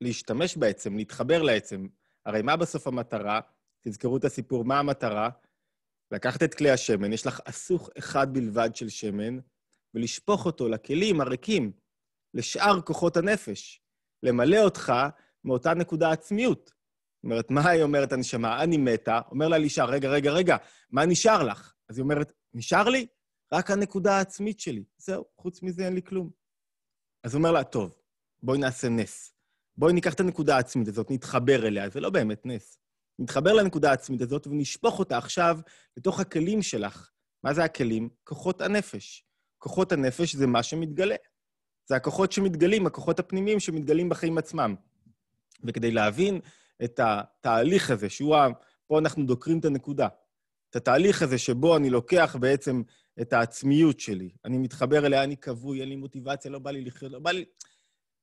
להשתמש בעצם, להתחבר לעצם. הרי מה בסוף המטרה? תזכרו את הסיפור, מה המטרה? לקחת את כלי השמן, יש לך אסוך אחד בלבד של שמן, ולשפוך אותו לכלים הריקים, לשאר כוחות הנפש, למלא אותך מאותה נקודה עצמיות. זאת אומרת, מה היא אומרת הנשמה? אני מתה, אומר לה אלישע, רגע, רגע, רגע, מה נשאר לך? אז היא אומרת, נשאר לי רק הנקודה העצמית שלי. זהו, חוץ מזה אין לי כלום. אז הוא אומר לה, טוב, בואי נעשה נס. בואי ניקח את הנקודה העצמית הזאת, נתחבר אליה, זה לא באמת נס. נתחבר לנקודה העצמית הזאת ונשפוך אותה עכשיו לתוך הכלים שלך. מה זה הכלים? כוחות הנפש. כוחות הנפש זה מה שמתגלה. זה הכוחות שמתגלים, הכוחות הפנימיים שמתגלים בחיים עצמם. וכדי להבין את התהליך הזה, שהוא ה... פה אנחנו דוקרים את הנקודה. את התהליך הזה שבו אני לוקח בעצם את העצמיות שלי. אני מתחבר אליה, אני כבוי, אין לי מוטיבציה, לא בא לי לחיות, לא בא לי...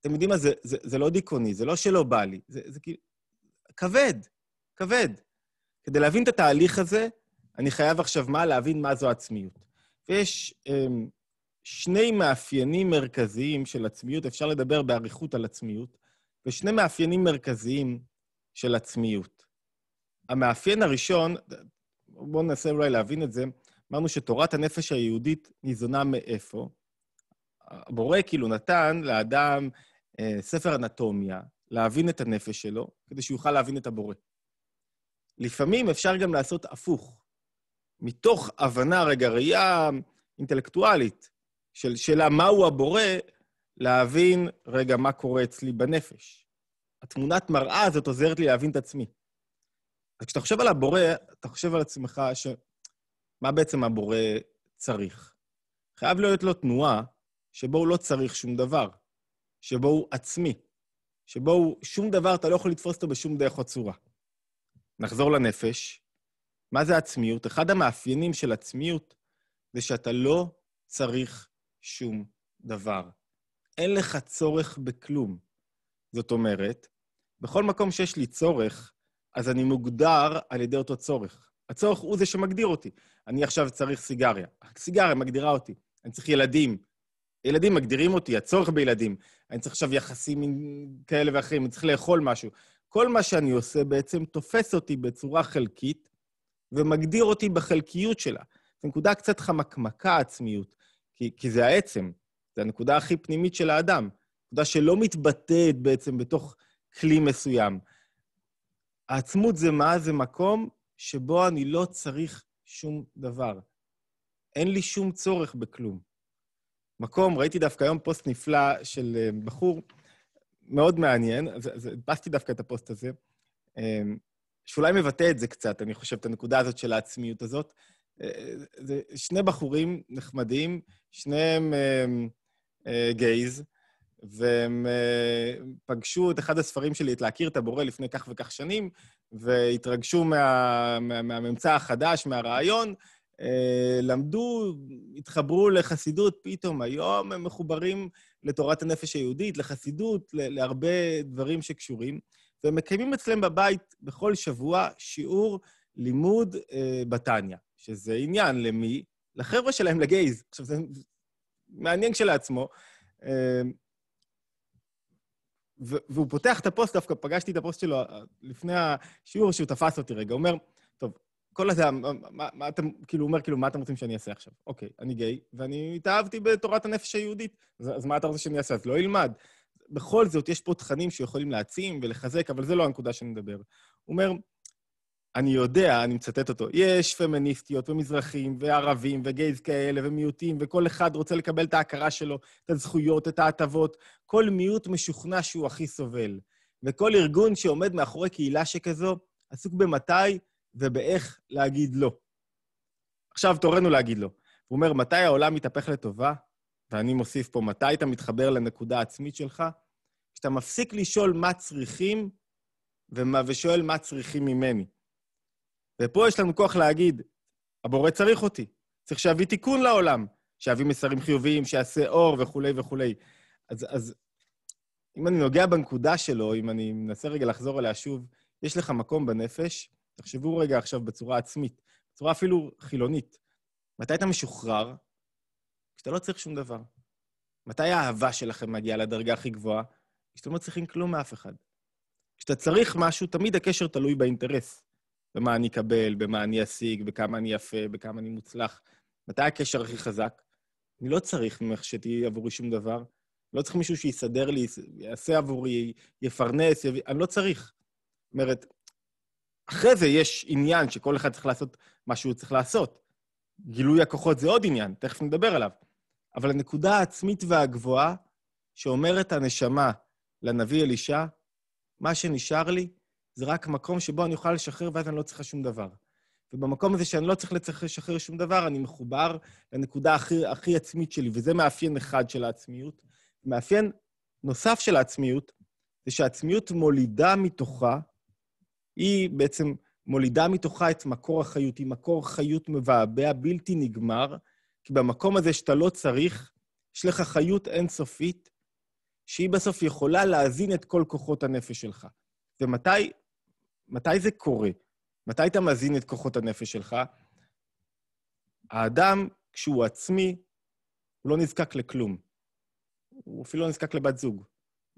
אתם יודעים מה, זה, זה, זה לא דיכאוני, זה לא שלא בא לי, זה, זה כאילו... כבד. כבד. כדי להבין את התהליך הזה, אני חייב עכשיו מה? להבין מה זו עצמיות. ויש אמ�, שני מאפיינים מרכזיים של עצמיות, אפשר לדבר באריכות על עצמיות, ושני מאפיינים מרכזיים של עצמיות. המאפיין הראשון, בואו ננסה אולי להבין את זה, אמרנו שתורת הנפש היהודית ניזונה מאיפה? הבורא כאילו נתן לאדם אה, ספר אנטומיה, להבין את הנפש שלו, כדי שיוכל להבין את הבורא. לפעמים אפשר גם לעשות הפוך. מתוך הבנה, רגע, ראייה אינטלקטואלית של שאלה מהו הבורא, להבין, רגע, מה קורה אצלי בנפש. התמונת מראה הזאת עוזרת לי להבין את עצמי. אז כשאתה חושב על הבורא, אתה חושב על עצמך ש... מה בעצם הבורא צריך? חייב להיות לו תנועה שבו הוא לא צריך שום דבר, שבו הוא עצמי, שבו הוא, שום דבר, אתה לא יכול לתפוס אותו בשום דרך או צורה. נחזור לנפש. מה זה עצמיות? אחד המאפיינים של עצמיות זה שאתה לא צריך שום דבר. אין לך צורך בכלום. זאת אומרת, בכל מקום שיש לי צורך, אז אני מוגדר על ידי אותו צורך. הצורך הוא זה שמגדיר אותי. אני עכשיו צריך סיגריה. הסיגריה מגדירה אותי. אני צריך ילדים. ילדים מגדירים אותי, הצורך בילדים. אני צריך עכשיו יחסים כאלה ואחרים, אני צריך לאכול משהו. כל מה שאני עושה בעצם תופס אותי בצורה חלקית ומגדיר אותי בחלקיות שלה. זו נקודה קצת חמקמקה, עצמיות, כי, כי זה העצם, זו הנקודה הכי פנימית של האדם, נקודה שלא מתבטאת בעצם בתוך כלי מסוים. העצמות זה מה? זה מקום שבו אני לא צריך שום דבר. אין לי שום צורך בכלום. מקום, ראיתי דווקא היום פוסט נפלא של אה, בחור, מאוד מעניין, הדפסתי דווקא את הפוסט הזה, אמ, שאולי מבטא את זה קצת, אני חושב, את הנקודה הזאת של העצמיות הזאת. אה, זה שני בחורים נחמדים, שניהם גייז, אמ, אה, והם אה, פגשו את אחד הספרים שלי, את להכיר את הבורא, לפני כך וכך שנים, והתרגשו מה, מה, מהממצא החדש, מהרעיון, למדו, התחברו לחסידות, פתאום היום הם מחוברים לתורת הנפש היהודית, לחסידות, להרבה דברים שקשורים. ומקיימים אצלם בבית בכל שבוע שיעור לימוד אה, בתניא, שזה עניין למי? לחבר'ה שלהם, לגייז. עכשיו, זה מעניין כשלעצמו. אה, והוא פותח את הפוסט, דווקא פגשתי את הפוסט שלו אה, לפני השיעור, שהוא תפס אותי רגע. הוא אומר, כל הזה, מה, מה, מה אתם, כאילו, הוא אומר, כאילו, מה אתם רוצים שאני אעשה עכשיו? אוקיי, אני גיי, ואני התאהבתי בתורת הנפש היהודית, אז, אז מה אתה רוצה שאני אעשה? אז לא אלמד. בכל זאת, יש פה תכנים שיכולים להעצים ולחזק, אבל זה לא הנקודה שאני מדבר. הוא אומר, אני יודע, אני מצטט אותו, יש פמיניסטיות ומזרחים וערבים וגייז כאלה ומיעוטים, וכל אחד רוצה לקבל את ההכרה שלו, את הזכויות, את ההטבות. כל מיעוט משוכנע שהוא הכי סובל. וכל ארגון שעומד מאחורי קהילה שכזו, עסוק במתי ובאיך להגיד לא. עכשיו תורנו להגיד לא. הוא אומר, מתי העולם מתהפך לטובה? ואני מוסיף פה, מתי אתה מתחבר לנקודה העצמית שלך? כשאתה מפסיק לשאול מה צריכים ומה, ושואל מה צריכים ממני. ופה יש לנו כוח להגיד, הבורא צריך אותי, צריך שיביא תיקון לעולם, שיביא מסרים חיוביים, שיעשה אור וכולי וכולי. אז, אז אם אני נוגע בנקודה שלו, אם אני מנסה רגע לחזור אליה שוב, יש לך מקום בנפש תחשבו רגע עכשיו בצורה עצמית, בצורה אפילו חילונית. מתי אתה משוחרר? כשאתה לא צריך שום דבר. מתי האהבה שלכם מגיעה לדרגה הכי גבוהה? כשאתם לא צריכים כלום מאף אחד. כשאתה צריך משהו, תמיד הקשר תלוי באינטרס. במה אני אקבל, במה אני אשיג, בכמה אני יפה, בכמה אני מוצלח. מתי הקשר הכי חזק? אני לא צריך ממך שתהיי עבורי שום דבר. לא צריך מישהו שיסדר לי, יעשה עבורי, יפרנס, יביא... אני לא צריך. זאת אומרת, אחרי זה יש עניין שכל אחד צריך לעשות מה שהוא צריך לעשות. גילוי הכוחות זה עוד עניין, תכף נדבר עליו. אבל הנקודה העצמית והגבוהה שאומרת הנשמה לנביא אלישע, מה שנשאר לי זה רק מקום שבו אני אוכל לשחרר ואז אני לא צריכה שום דבר. ובמקום הזה שאני לא צריך לשחרר שום דבר, אני מחובר לנקודה הכי, הכי עצמית שלי, וזה מאפיין אחד של העצמיות. מאפיין נוסף של העצמיות זה שהעצמיות מולידה מתוכה היא בעצם מולידה מתוכה את מקור החיות, היא מקור חיות מבעבע, בלתי נגמר, כי במקום הזה שאתה לא צריך, יש לך חיות אינסופית, שהיא בסוף יכולה להזין את כל כוחות הנפש שלך. ומתי מתי זה קורה? מתי אתה מזין את כוחות הנפש שלך? האדם, כשהוא עצמי, הוא לא נזקק לכלום. הוא אפילו לא נזקק לבת זוג,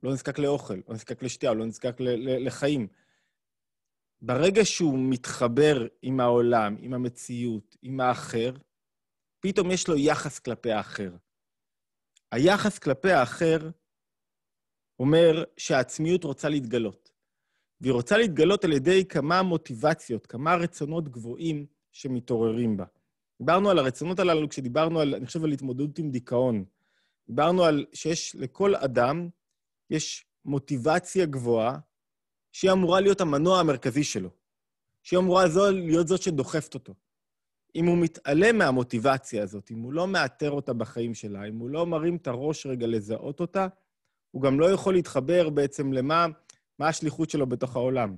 לא נזקק לאוכל, לא נזקק לשתייה, לא נזקק לחיים. ברגע שהוא מתחבר עם העולם, עם המציאות, עם האחר, פתאום יש לו יחס כלפי האחר. היחס כלפי האחר אומר שהעצמיות רוצה להתגלות, והיא רוצה להתגלות על ידי כמה מוטיבציות, כמה רצונות גבוהים שמתעוררים בה. דיברנו על הרצונות הללו כשדיברנו על, אני חושב, על התמודדות עם דיכאון. דיברנו על שיש לכל אדם, יש מוטיבציה גבוהה שהיא אמורה להיות המנוע המרכזי שלו, שהיא אמורה זו, להיות זאת שדוחפת אותו. אם הוא מתעלם מהמוטיבציה הזאת, אם הוא לא מאתר אותה בחיים שלה, אם הוא לא מרים את הראש רגע לזהות אותה, הוא גם לא יכול להתחבר בעצם למה מה השליחות שלו בתוך העולם,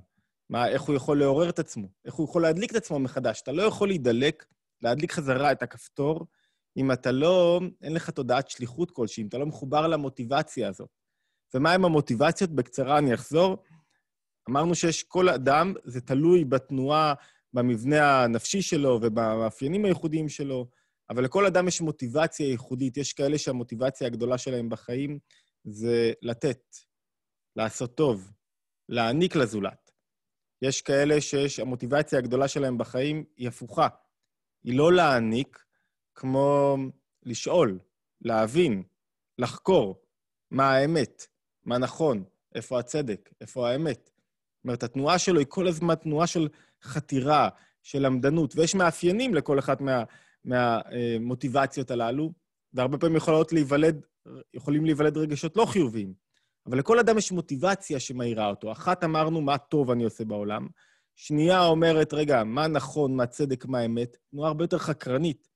מה, איך הוא יכול לעורר את עצמו, איך הוא יכול להדליק את עצמו מחדש. אתה לא יכול להידלק, להדליק חזרה את הכפתור, אם אתה לא, אין לך תודעת שליחות כלשהי, אם אתה לא מחובר למוטיבציה הזאת. ומהם המוטיבציות? בקצרה אני אחזור. אמרנו שיש כל אדם, זה תלוי בתנועה, במבנה הנפשי שלו ובמאפיינים הייחודיים שלו, אבל לכל אדם יש מוטיבציה ייחודית. יש כאלה שהמוטיבציה הגדולה שלהם בחיים זה לתת, לעשות טוב, להעניק לזולת. יש כאלה שיש, המוטיבציה הגדולה שלהם בחיים היא הפוכה. היא לא להעניק, כמו לשאול, להבין, לחקור מה האמת, מה נכון, איפה הצדק, איפה האמת. אומרת, התנועה שלו היא כל הזמן תנועה של חתירה, של למדנות, ויש מאפיינים לכל אחת מהמוטיבציות מה, אה, הללו, והרבה פעמים יכולות להיוולד, יכולים להיוולד רגשות לא חיוביים. אבל לכל אדם יש מוטיבציה שמאירה אותו. אחת אמרנו, מה טוב אני עושה בעולם, שנייה אומרת, רגע, מה נכון, מה צדק, מה אמת? תנועה הרבה יותר חקרנית.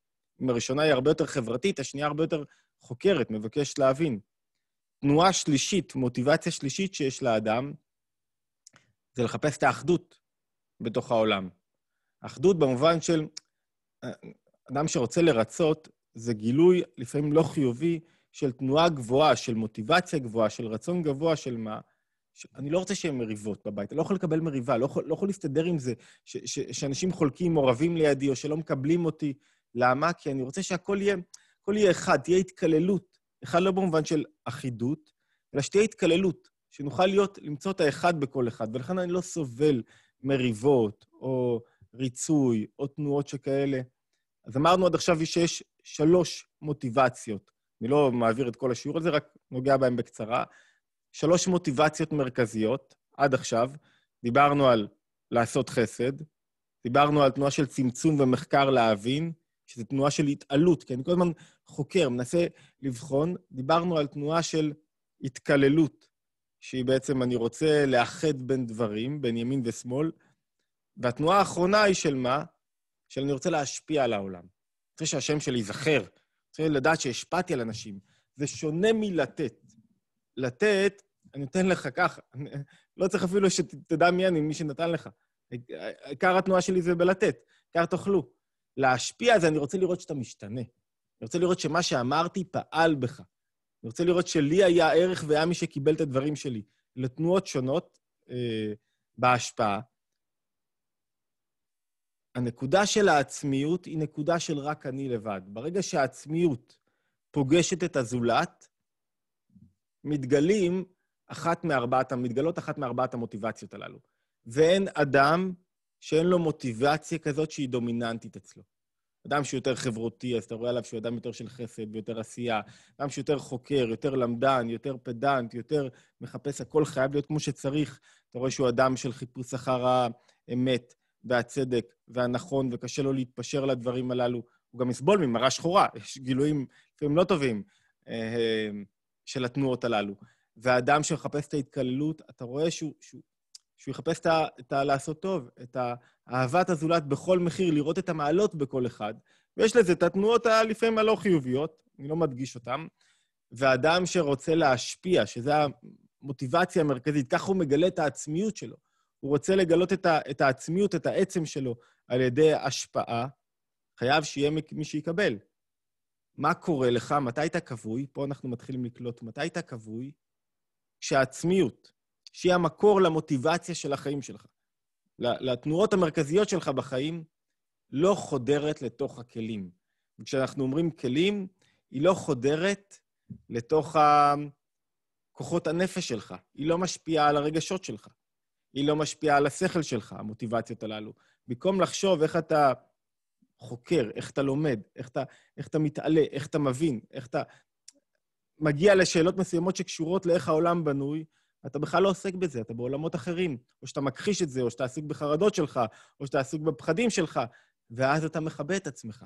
אם הראשונה היא הרבה יותר חברתית, השנייה הרבה יותר חוקרת, מבקשת להבין. תנועה שלישית, מוטיבציה שלישית שיש לאדם, זה לחפש את האחדות בתוך העולם. אחדות במובן של אדם שרוצה לרצות, זה גילוי לפעמים לא חיובי של תנועה גבוהה, של מוטיבציה גבוהה, של רצון גבוה, של מה... ש... אני לא רוצה שיהיו מריבות בבית, אני לא יכול לקבל מריבה, לא יכול, לא יכול להסתדר עם זה, ש, ש, שאנשים חולקים, או רבים לידי, או שלא מקבלים אותי. למה? כי אני רוצה שהכל יהיה, הכל יהיה אחד, תהיה התקללות. אחד לא במובן של אחידות, אלא שתהיה התקללות. שנוכל להיות, למצוא את האחד בכל אחד, ולכן אני לא סובל מריבות, או ריצוי, או תנועות שכאלה. אז אמרנו עד עכשיו שיש שלוש מוטיבציות. אני לא מעביר את כל השיעור הזה, רק נוגע בהם בקצרה. שלוש מוטיבציות מרכזיות עד עכשיו. דיברנו על לעשות חסד, דיברנו על תנועה של צמצום ומחקר להבין, שזו תנועה של התעלות, כי אני כל הזמן חוקר, מנסה לבחון. דיברנו על תנועה של התקללות, שהיא בעצם, אני רוצה לאחד בין דברים, בין ימין ושמאל, והתנועה האחרונה היא של מה? של אני רוצה להשפיע על העולם. אני רוצה שהשם שלי ייזכר, אני רוצה לדעת שהשפעתי על אנשים. זה שונה מלתת. לתת, אני נותן לך ככה, <laughs> לא צריך אפילו שתדע מי אני, מי שנתן לך. עיקר התנועה שלי זה בלתת, עיקר תאכלו. להשפיע זה אני רוצה לראות שאתה משתנה. אני רוצה לראות שמה שאמרתי פעל בך. רוצה לראות שלי היה ערך והיה מי שקיבל את הדברים שלי. לתנועות שונות אה, בהשפעה. הנקודה של העצמיות היא נקודה של רק אני לבד. ברגע שהעצמיות פוגשת את הזולת, מתגלים אחת מארבעת, מתגלות אחת מארבעת המוטיבציות הללו. ואין אדם שאין לו מוטיבציה כזאת שהיא דומיננטית אצלו. אדם שהוא יותר חברותי, אז אתה רואה עליו שהוא אדם יותר של חסד ויותר עשייה. אדם שיותר חוקר, יותר למדן, יותר פדנט, יותר מחפש, הכל חייב להיות כמו שצריך. אתה רואה שהוא אדם של חיפוש אחר האמת והצדק והנכון, וקשה לו להתפשר לדברים הללו. הוא גם יסבול ממראה שחורה, יש גילויים לפעמים לא טובים אה, של התנועות הללו. והאדם שמחפש את ההתקללות, אתה רואה שהוא, שהוא, שהוא יחפש את ה... את ה לעשות טוב, את אהבת הזולת בכל מחיר, לראות את המעלות בכל אחד. ויש לזה את התנועות הלפעמים הלא חיוביות, אני לא מדגיש אותן. ואדם שרוצה להשפיע, שזו המוטיבציה המרכזית, כך הוא מגלה את העצמיות שלו. הוא רוצה לגלות את, ה, את העצמיות, את העצם שלו, על ידי השפעה, חייב שיהיה מי שיקבל. מה קורה לך? מתי אתה כבוי? פה אנחנו מתחילים לקלוט. מתי אתה כבוי? כשהעצמיות, שהיא המקור למוטיבציה של החיים שלך, לתנועות המרכזיות שלך בחיים, לא חודרת לתוך הכלים. וכשאנחנו אומרים כלים, היא לא חודרת לתוך כוחות הנפש שלך. היא לא משפיעה על הרגשות שלך. היא לא משפיעה על השכל שלך, המוטיבציות הללו. במקום לחשוב איך אתה חוקר, איך אתה לומד, איך אתה, איך אתה מתעלה, איך אתה מבין, איך אתה מגיע לשאלות מסוימות שקשורות לאיך העולם בנוי, אתה בכלל לא עוסק בזה, אתה בעולמות אחרים. או שאתה מכחיש את זה, או שאתה עסוק בחרדות שלך, או שאתה עסוק בפחדים שלך, ואז אתה מכבה את עצמך.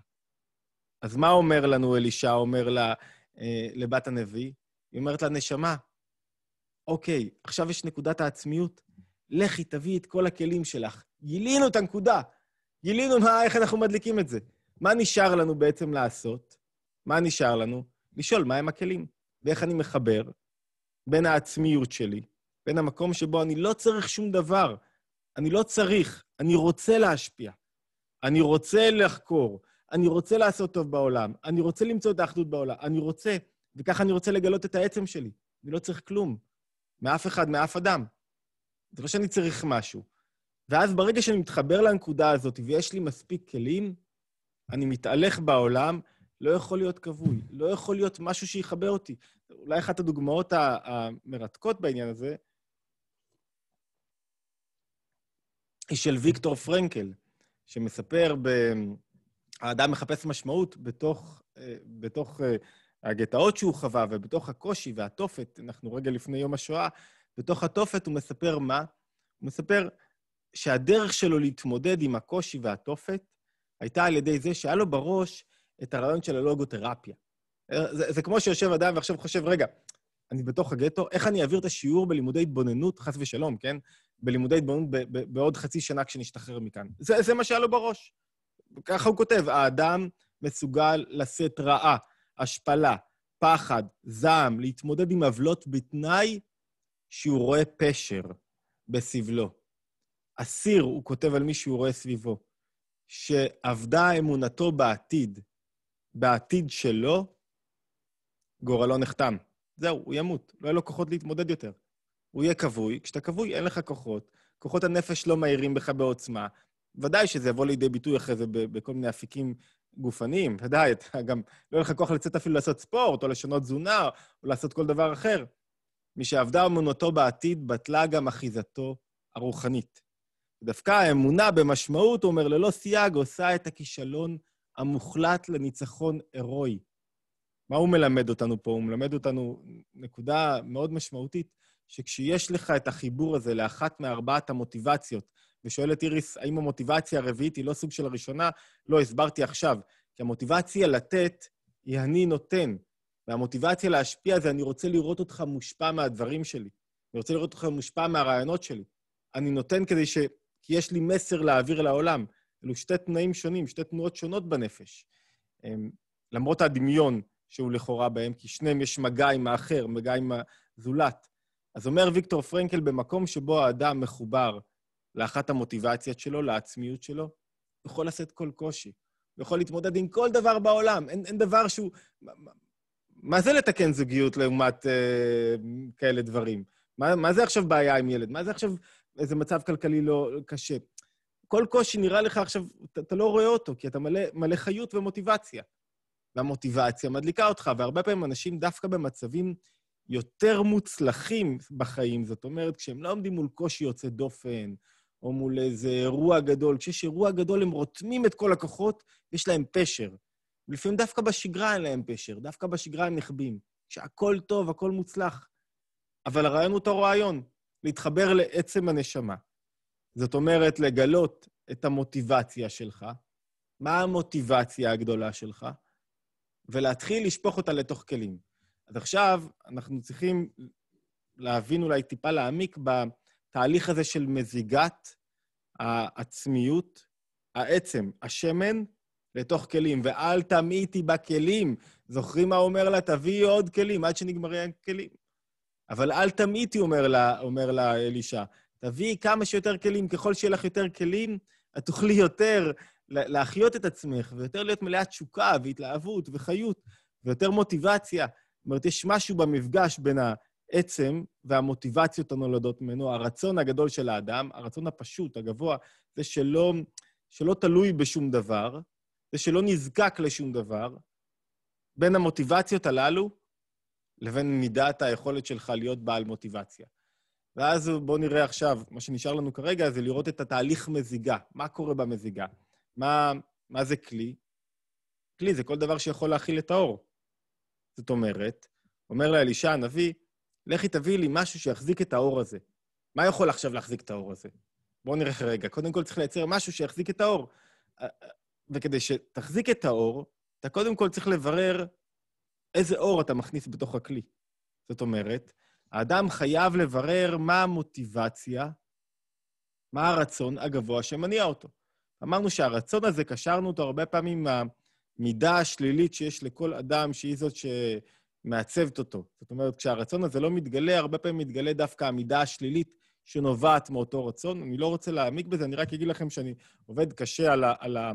אז מה אומר לנו אלישע, אומר לה, אה, לבת הנביא? היא אומרת לה, נשמה, אוקיי, עכשיו יש נקודת העצמיות, לכי, תביאי את כל הכלים שלך. גילינו את הנקודה, גילינו מה, איך אנחנו מדליקים את זה. מה נשאר לנו בעצם לעשות? מה נשאר לנו? לשאול מהם מה הכלים, ואיך אני מחבר, בין העצמיות שלי, בין המקום שבו אני לא צריך שום דבר, אני לא צריך, אני רוצה להשפיע, אני רוצה לחקור, אני רוצה לעשות טוב בעולם, אני רוצה למצוא את האחדות בעולם, אני רוצה, וככה אני רוצה לגלות את העצם שלי. אני לא צריך כלום, מאף אחד, מאף אדם. זה לא שאני צריך משהו. ואז ברגע שאני מתחבר לנקודה הזאת ויש לי מספיק כלים, אני מתהלך בעולם, לא יכול להיות כבוי, לא יכול להיות משהו שיחבר אותי. אולי אחת הדוגמאות המרתקות בעניין הזה, היא של ויקטור פרנקל, שמספר ב... האדם מחפש משמעות בתוך, אה, בתוך אה, הגטאות שהוא חווה ובתוך הקושי והתופת, אנחנו רגע לפני יום השואה, בתוך התופת הוא מספר מה? הוא מספר שהדרך שלו להתמודד עם הקושי והתופת הייתה על ידי זה שהיה לו בראש את הרעיון של הלוגותרפיה. זה, זה כמו שיושב אדם ועכשיו חושב, רגע, אני בתוך הגטו, איך אני אעביר את השיעור בלימודי התבוננות, חס ושלום, כן? בלימודי התבוננות ב- ב- בעוד חצי שנה כשנשתחרר מכאן. זה, זה מה שהיה לו בראש. ככה הוא כותב, האדם מסוגל לשאת רעה, השפלה, פחד, זעם, להתמודד עם עוולות בתנאי שהוא רואה פשר בסבלו. אסיר, הוא כותב על מי שהוא רואה סביבו, שאבדה אמונתו בעתיד, בעתיד שלו, גורלו נחתם. זהו, הוא ימות, לא יהיה לו כוחות להתמודד יותר. הוא יהיה כבוי, כשאתה כבוי אין לך כוחות, כוחות הנפש לא מאירים בך בעוצמה. ודאי שזה יבוא לידי ביטוי אחרי זה בכל מיני אפיקים גופניים, ודאי, אתה גם, לא יהיה לך כוח לצאת אפילו לעשות ספורט, או לשנות תזונה, או לעשות כל דבר אחר. מי שעבדה אמונתו בעתיד, בטלה גם אחיזתו הרוחנית. דווקא האמונה במשמעות, הוא אומר, ללא סייג, עושה את הכישלון המוחלט לניצחון הירואי. מה הוא מלמד אותנו פה? הוא מלמד אותנו נקודה מאוד משמעותית, שכשיש לך את החיבור הזה לאחת מארבעת המוטיבציות, ושואלת איריס, האם המוטיבציה הרביעית היא לא סוג של הראשונה? לא, הסברתי עכשיו. כי המוטיבציה לתת היא אני נותן, והמוטיבציה להשפיע זה אני רוצה לראות אותך מושפע מהדברים שלי. אני רוצה לראות אותך מושפע מהרעיונות שלי. אני נותן כדי ש... כי יש לי מסר להעביר לעולם. אלו שתי תנאים שונים, שתי תנועות שונות בנפש. אמ, למרות הדמיון שהוא לכאורה בהם, כי שניהם יש מגע עם האחר, מגע עם הזולת. אז אומר ויקטור פרנקל, במקום שבו האדם מחובר לאחת המוטיבציות שלו, לעצמיות שלו, הוא יכול לשאת כל קושי. הוא יכול להתמודד עם כל דבר בעולם. אין, אין דבר שהוא... מה, מה זה לתקן זוגיות לעומת אה, כאלה דברים? מה, מה זה עכשיו בעיה עם ילד? מה זה עכשיו איזה מצב כלכלי לא קשה? כל קושי נראה לך עכשיו, אתה, אתה לא רואה אותו, כי אתה מלא, מלא חיות ומוטיבציה. והמוטיבציה מדליקה אותך, והרבה פעמים אנשים דווקא במצבים יותר מוצלחים בחיים, זאת אומרת, כשהם לא עומדים מול קושי יוצא דופן, או מול איזה אירוע גדול, כשיש אירוע גדול הם רותמים את כל הכוחות, יש להם פשר. לפעמים דווקא בשגרה אין להם פשר, דווקא בשגרה הם נחבים. כשהכול טוב, הכול מוצלח. אבל הרעיון הוא אותו רעיון, להתחבר לעצם הנשמה. זאת אומרת, לגלות את המוטיבציה שלך, מה המוטיבציה הגדולה שלך, ולהתחיל לשפוך אותה לתוך כלים. אז עכשיו אנחנו צריכים להבין, אולי טיפה להעמיק בתהליך הזה של מזיגת העצמיות, העצם, השמן, לתוך כלים, ואל תמעיטי בכלים. זוכרים מה אומר לה? תביאי עוד כלים עד שנגמרי הכלים. אבל אל תמעיטי, אומר לה, אומר לה אלישע. תביאי כמה שיותר כלים. ככל שיהיה לך יותר כלים, את תוכלי יותר, להחיות את עצמך, ויותר להיות מלאה תשוקה והתלהבות וחיות, ויותר מוטיבציה. זאת אומרת, יש משהו במפגש בין העצם והמוטיבציות הנולדות ממנו, הרצון הגדול של האדם, הרצון הפשוט, הגבוה, זה שלא, שלא תלוי בשום דבר, זה שלא נזקק לשום דבר, בין המוטיבציות הללו לבין מידת היכולת שלך להיות בעל מוטיבציה. ואז בואו נראה עכשיו, מה שנשאר לנו כרגע זה לראות את התהליך מזיגה, מה קורה במזיגה. מה, מה זה כלי? כלי זה כל דבר שיכול להכיל את האור. זאת אומרת, אומר לאלישע הנביא, לכי תביא לי משהו שיחזיק את האור הזה. מה יכול עכשיו להחזיק את האור הזה? בואו נראה רגע. קודם כל צריך לייצר משהו שיחזיק את האור. אה, אה, וכדי שתחזיק את האור, אתה קודם כל צריך לברר איזה אור אתה מכניס בתוך הכלי. זאת אומרת, האדם חייב לברר מה המוטיבציה, מה הרצון הגבוה שמניע אותו. אמרנו שהרצון הזה, קשרנו אותו הרבה פעמים עם המידה השלילית שיש לכל אדם, שהיא זאת שמעצבת אותו. זאת אומרת, כשהרצון הזה לא מתגלה, הרבה פעמים מתגלה דווקא המידה השלילית שנובעת מאותו רצון. אני לא רוצה להעמיק בזה, אני רק אגיד לכם שאני עובד קשה על, ה, על, ה,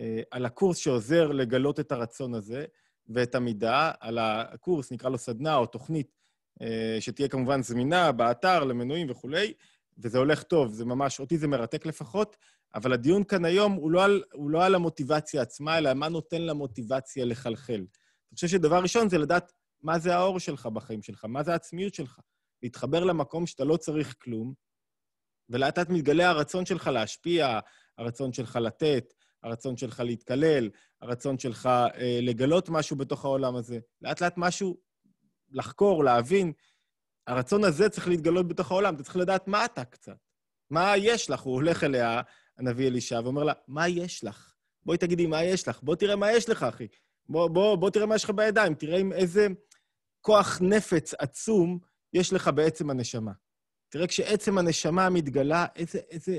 אה, על הקורס שעוזר לגלות את הרצון הזה ואת המידה, על הקורס, נקרא לו סדנה או תוכנית, אה, שתהיה כמובן זמינה באתר, למנויים וכולי, וזה הולך טוב, זה ממש, אותי זה מרתק לפחות. אבל הדיון כאן היום הוא לא, על, הוא לא על המוטיבציה עצמה, אלא מה נותן למוטיבציה לחלחל. אני חושב שדבר ראשון זה לדעת מה זה האור שלך בחיים שלך, מה זה העצמיות שלך. להתחבר למקום שאתה לא צריך כלום, ולאט לאט מתגלה הרצון שלך להשפיע, הרצון שלך לתת, הרצון שלך להתקלל, הרצון שלך אה, לגלות משהו בתוך העולם הזה. לאט לאט משהו לחקור, להבין. הרצון הזה צריך להתגלות בתוך העולם, אתה צריך לדעת מה אתה קצת, מה יש לך, הוא הולך אליה, הנביא אלישע, ואומר לה, מה יש לך? בואי תגידי, מה יש לך? בוא תראה מה יש לך, אחי. בוא, בוא, בוא תראה מה יש לך בידיים, תראה עם איזה כוח נפץ עצום יש לך בעצם הנשמה. תראה, כשעצם הנשמה מתגלה, איזה, איזה...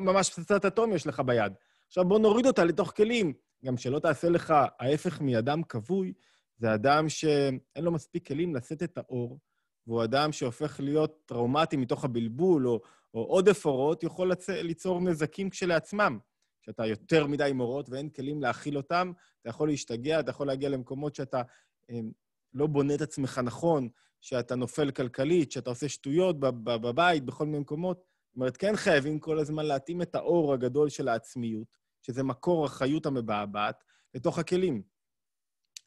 ממש פצצת אטום יש לך ביד. עכשיו, בוא נוריד אותה לתוך כלים. גם שלא תעשה לך ההפך מאדם כבוי, זה אדם שאין לו מספיק כלים לשאת את האור, והוא אדם שהופך להיות טראומטי מתוך הבלבול או, או עודף הוראות, יכול לצ... ליצור נזקים כשלעצמם. כשאתה יותר מדי עם הוראות ואין כלים להכיל אותם, אתה יכול להשתגע, אתה יכול להגיע למקומות שאתה הם, אמ, לא בונה את עצמך נכון, שאתה נופל כלכלית, שאתה עושה שטויות בב, בב, בבית, בכל מיני מקומות. זאת אומרת, כן חייבים כל הזמן להתאים את האור הגדול של העצמיות, שזה מקור החיות המבעבעת, לתוך הכלים.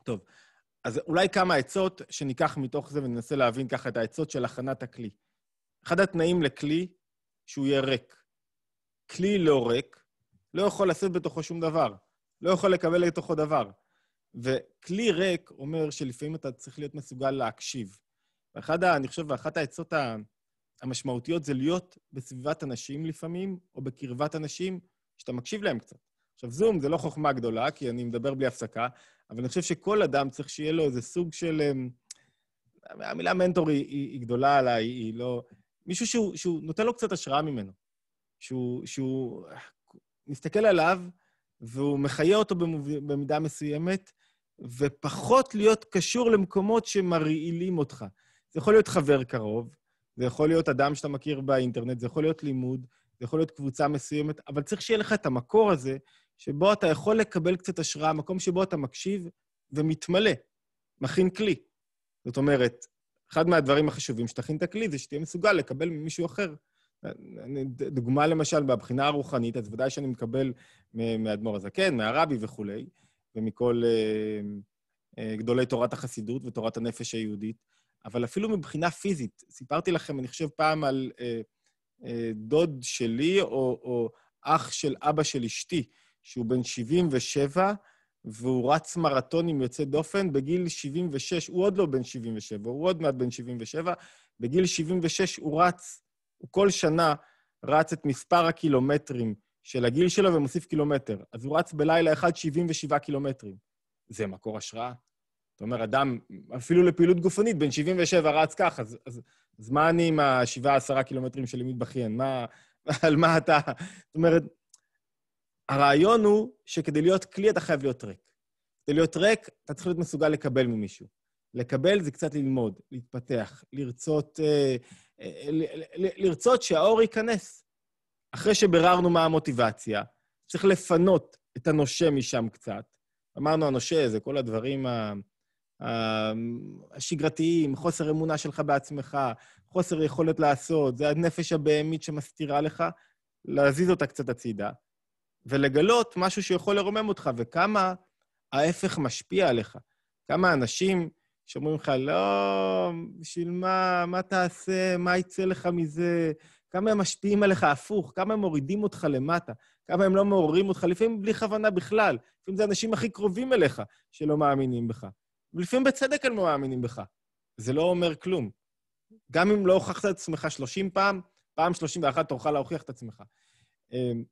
טוב, אז אולי כמה עצות שניקח מתוך זה וננסה להבין ככה את העצות של הכנת הכלי. אחד התנאים לכלי, שהוא יהיה ריק. כלי לא ריק, לא יכול לשאת בתוכו שום דבר. לא יכול לקבל לתוכו דבר. וכלי ריק אומר שלפעמים אתה צריך להיות מסוגל להקשיב. ואחד, ה, אני חושב, אחת העצות המשמעותיות זה להיות בסביבת אנשים לפעמים, או בקרבת אנשים, שאתה מקשיב להם קצת. עכשיו, זום זה לא חוכמה גדולה, כי אני מדבר בלי הפסקה, אבל אני חושב שכל אדם צריך שיהיה לו איזה סוג של... אמ, המילה מנטור היא, היא, היא גדולה עליי, היא לא... מישהו שהוא, שהוא נותן לו קצת השראה ממנו, שהוא, שהוא מסתכל עליו והוא מחיה אותו במידה מסוימת, ופחות להיות קשור למקומות שמרעילים אותך. זה יכול להיות חבר קרוב, זה יכול להיות אדם שאתה מכיר באינטרנט, זה יכול להיות לימוד, זה יכול להיות קבוצה מסוימת, אבל צריך שיהיה לך את המקור הזה שבו אתה יכול לקבל קצת השראה, מקום שבו אתה מקשיב ומתמלא, מכין כלי. זאת אומרת, אחד מהדברים החשובים שתכין את הכלי זה שתהיה מסוגל לקבל ממישהו אחר. דוגמה למשל, מהבחינה הרוחנית, אז ודאי שאני מקבל מאדמו"ר הזקן, מהרבי וכולי, ומכל אה, אה, גדולי תורת החסידות ותורת הנפש היהודית, אבל אפילו מבחינה פיזית, סיפרתי לכם, אני חושב, פעם על אה, דוד שלי או, או אח של אבא של אשתי, שהוא בן 77, והוא רץ מרתונים יוצא דופן בגיל 76, הוא עוד לא בן 77, הוא עוד מעט בן 77, בגיל 76 הוא רץ, הוא כל שנה רץ את מספר הקילומטרים של הגיל שלו ומוסיף קילומטר. אז הוא רץ בלילה אחד 77 קילומטרים. זה מקור השראה. אתה אומר, אדם, אפילו לפעילות גופנית, בן 77 רץ ככה, אז, אז, אז מה אני עם ה-7-10 קילומטרים של עימות בכיין? מה, על מה אתה... זאת אומרת, הרעיון הוא שכדי להיות כלי אתה חייב להיות ריק. כדי להיות ריק, אתה צריך להיות מסוגל לקבל ממישהו. לקבל זה קצת ללמוד, להתפתח, לרצות, אה, אה, לרצות שהאור ייכנס. אחרי שביררנו מה המוטיבציה, צריך לפנות את הנושה משם קצת. אמרנו, הנושה זה כל הדברים ה... השגרתיים, חוסר אמונה שלך בעצמך, חוסר יכולת לעשות, זה הנפש הבהמית שמסתירה לך, להזיז אותה קצת הצידה. ולגלות משהו שיכול לרומם אותך, וכמה ההפך משפיע עליך. כמה אנשים שאומרים לך, לא, בשביל מה, מה תעשה, מה יצא לך מזה, כמה הם משפיעים עליך הפוך, כמה הם מורידים אותך למטה, כמה הם לא מעוררים אותך, לפעמים בלי כוונה בכלל. לפעמים זה האנשים הכי קרובים אליך שלא מאמינים בך. ולפעמים בצדק הם לא מאמינים בך. זה לא אומר כלום. גם אם לא הוכחת את עצמך 30 פעם, פעם 31 תוכל להוכיח את עצמך. אמ,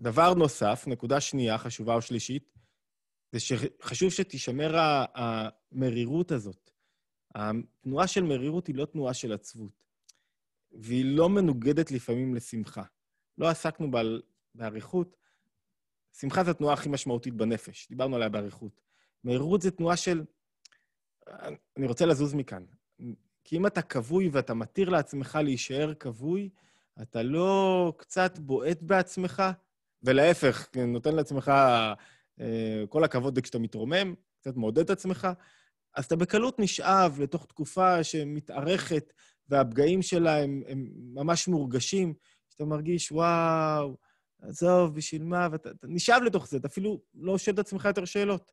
דבר נוסף, נקודה שנייה, חשובה או שלישית, זה שחשוב שתישמר המרירות הזאת. התנועה של מרירות היא לא תנועה של עצבות, והיא לא מנוגדת לפעמים לשמחה. לא עסקנו בה באריכות. שמחה זו התנועה הכי משמעותית בנפש, דיברנו עליה באריכות. מרירות זו תנועה של... אני רוצה לזוז מכאן. כי אם אתה כבוי ואתה מתיר לעצמך להישאר כבוי, אתה לא קצת בועט בעצמך, ולהפך, כן, נותן לעצמך אה, כל הכבוד כשאתה מתרומם, קצת מעודד את עצמך, אז אתה בקלות נשאב לתוך תקופה שמתארכת, והפגעים שלה הם, הם ממש מורגשים, שאתה מרגיש, וואו, עזוב, בשביל מה? ואתה נשאב לתוך זה, אתה אפילו לא שואל את עצמך יותר שאלות.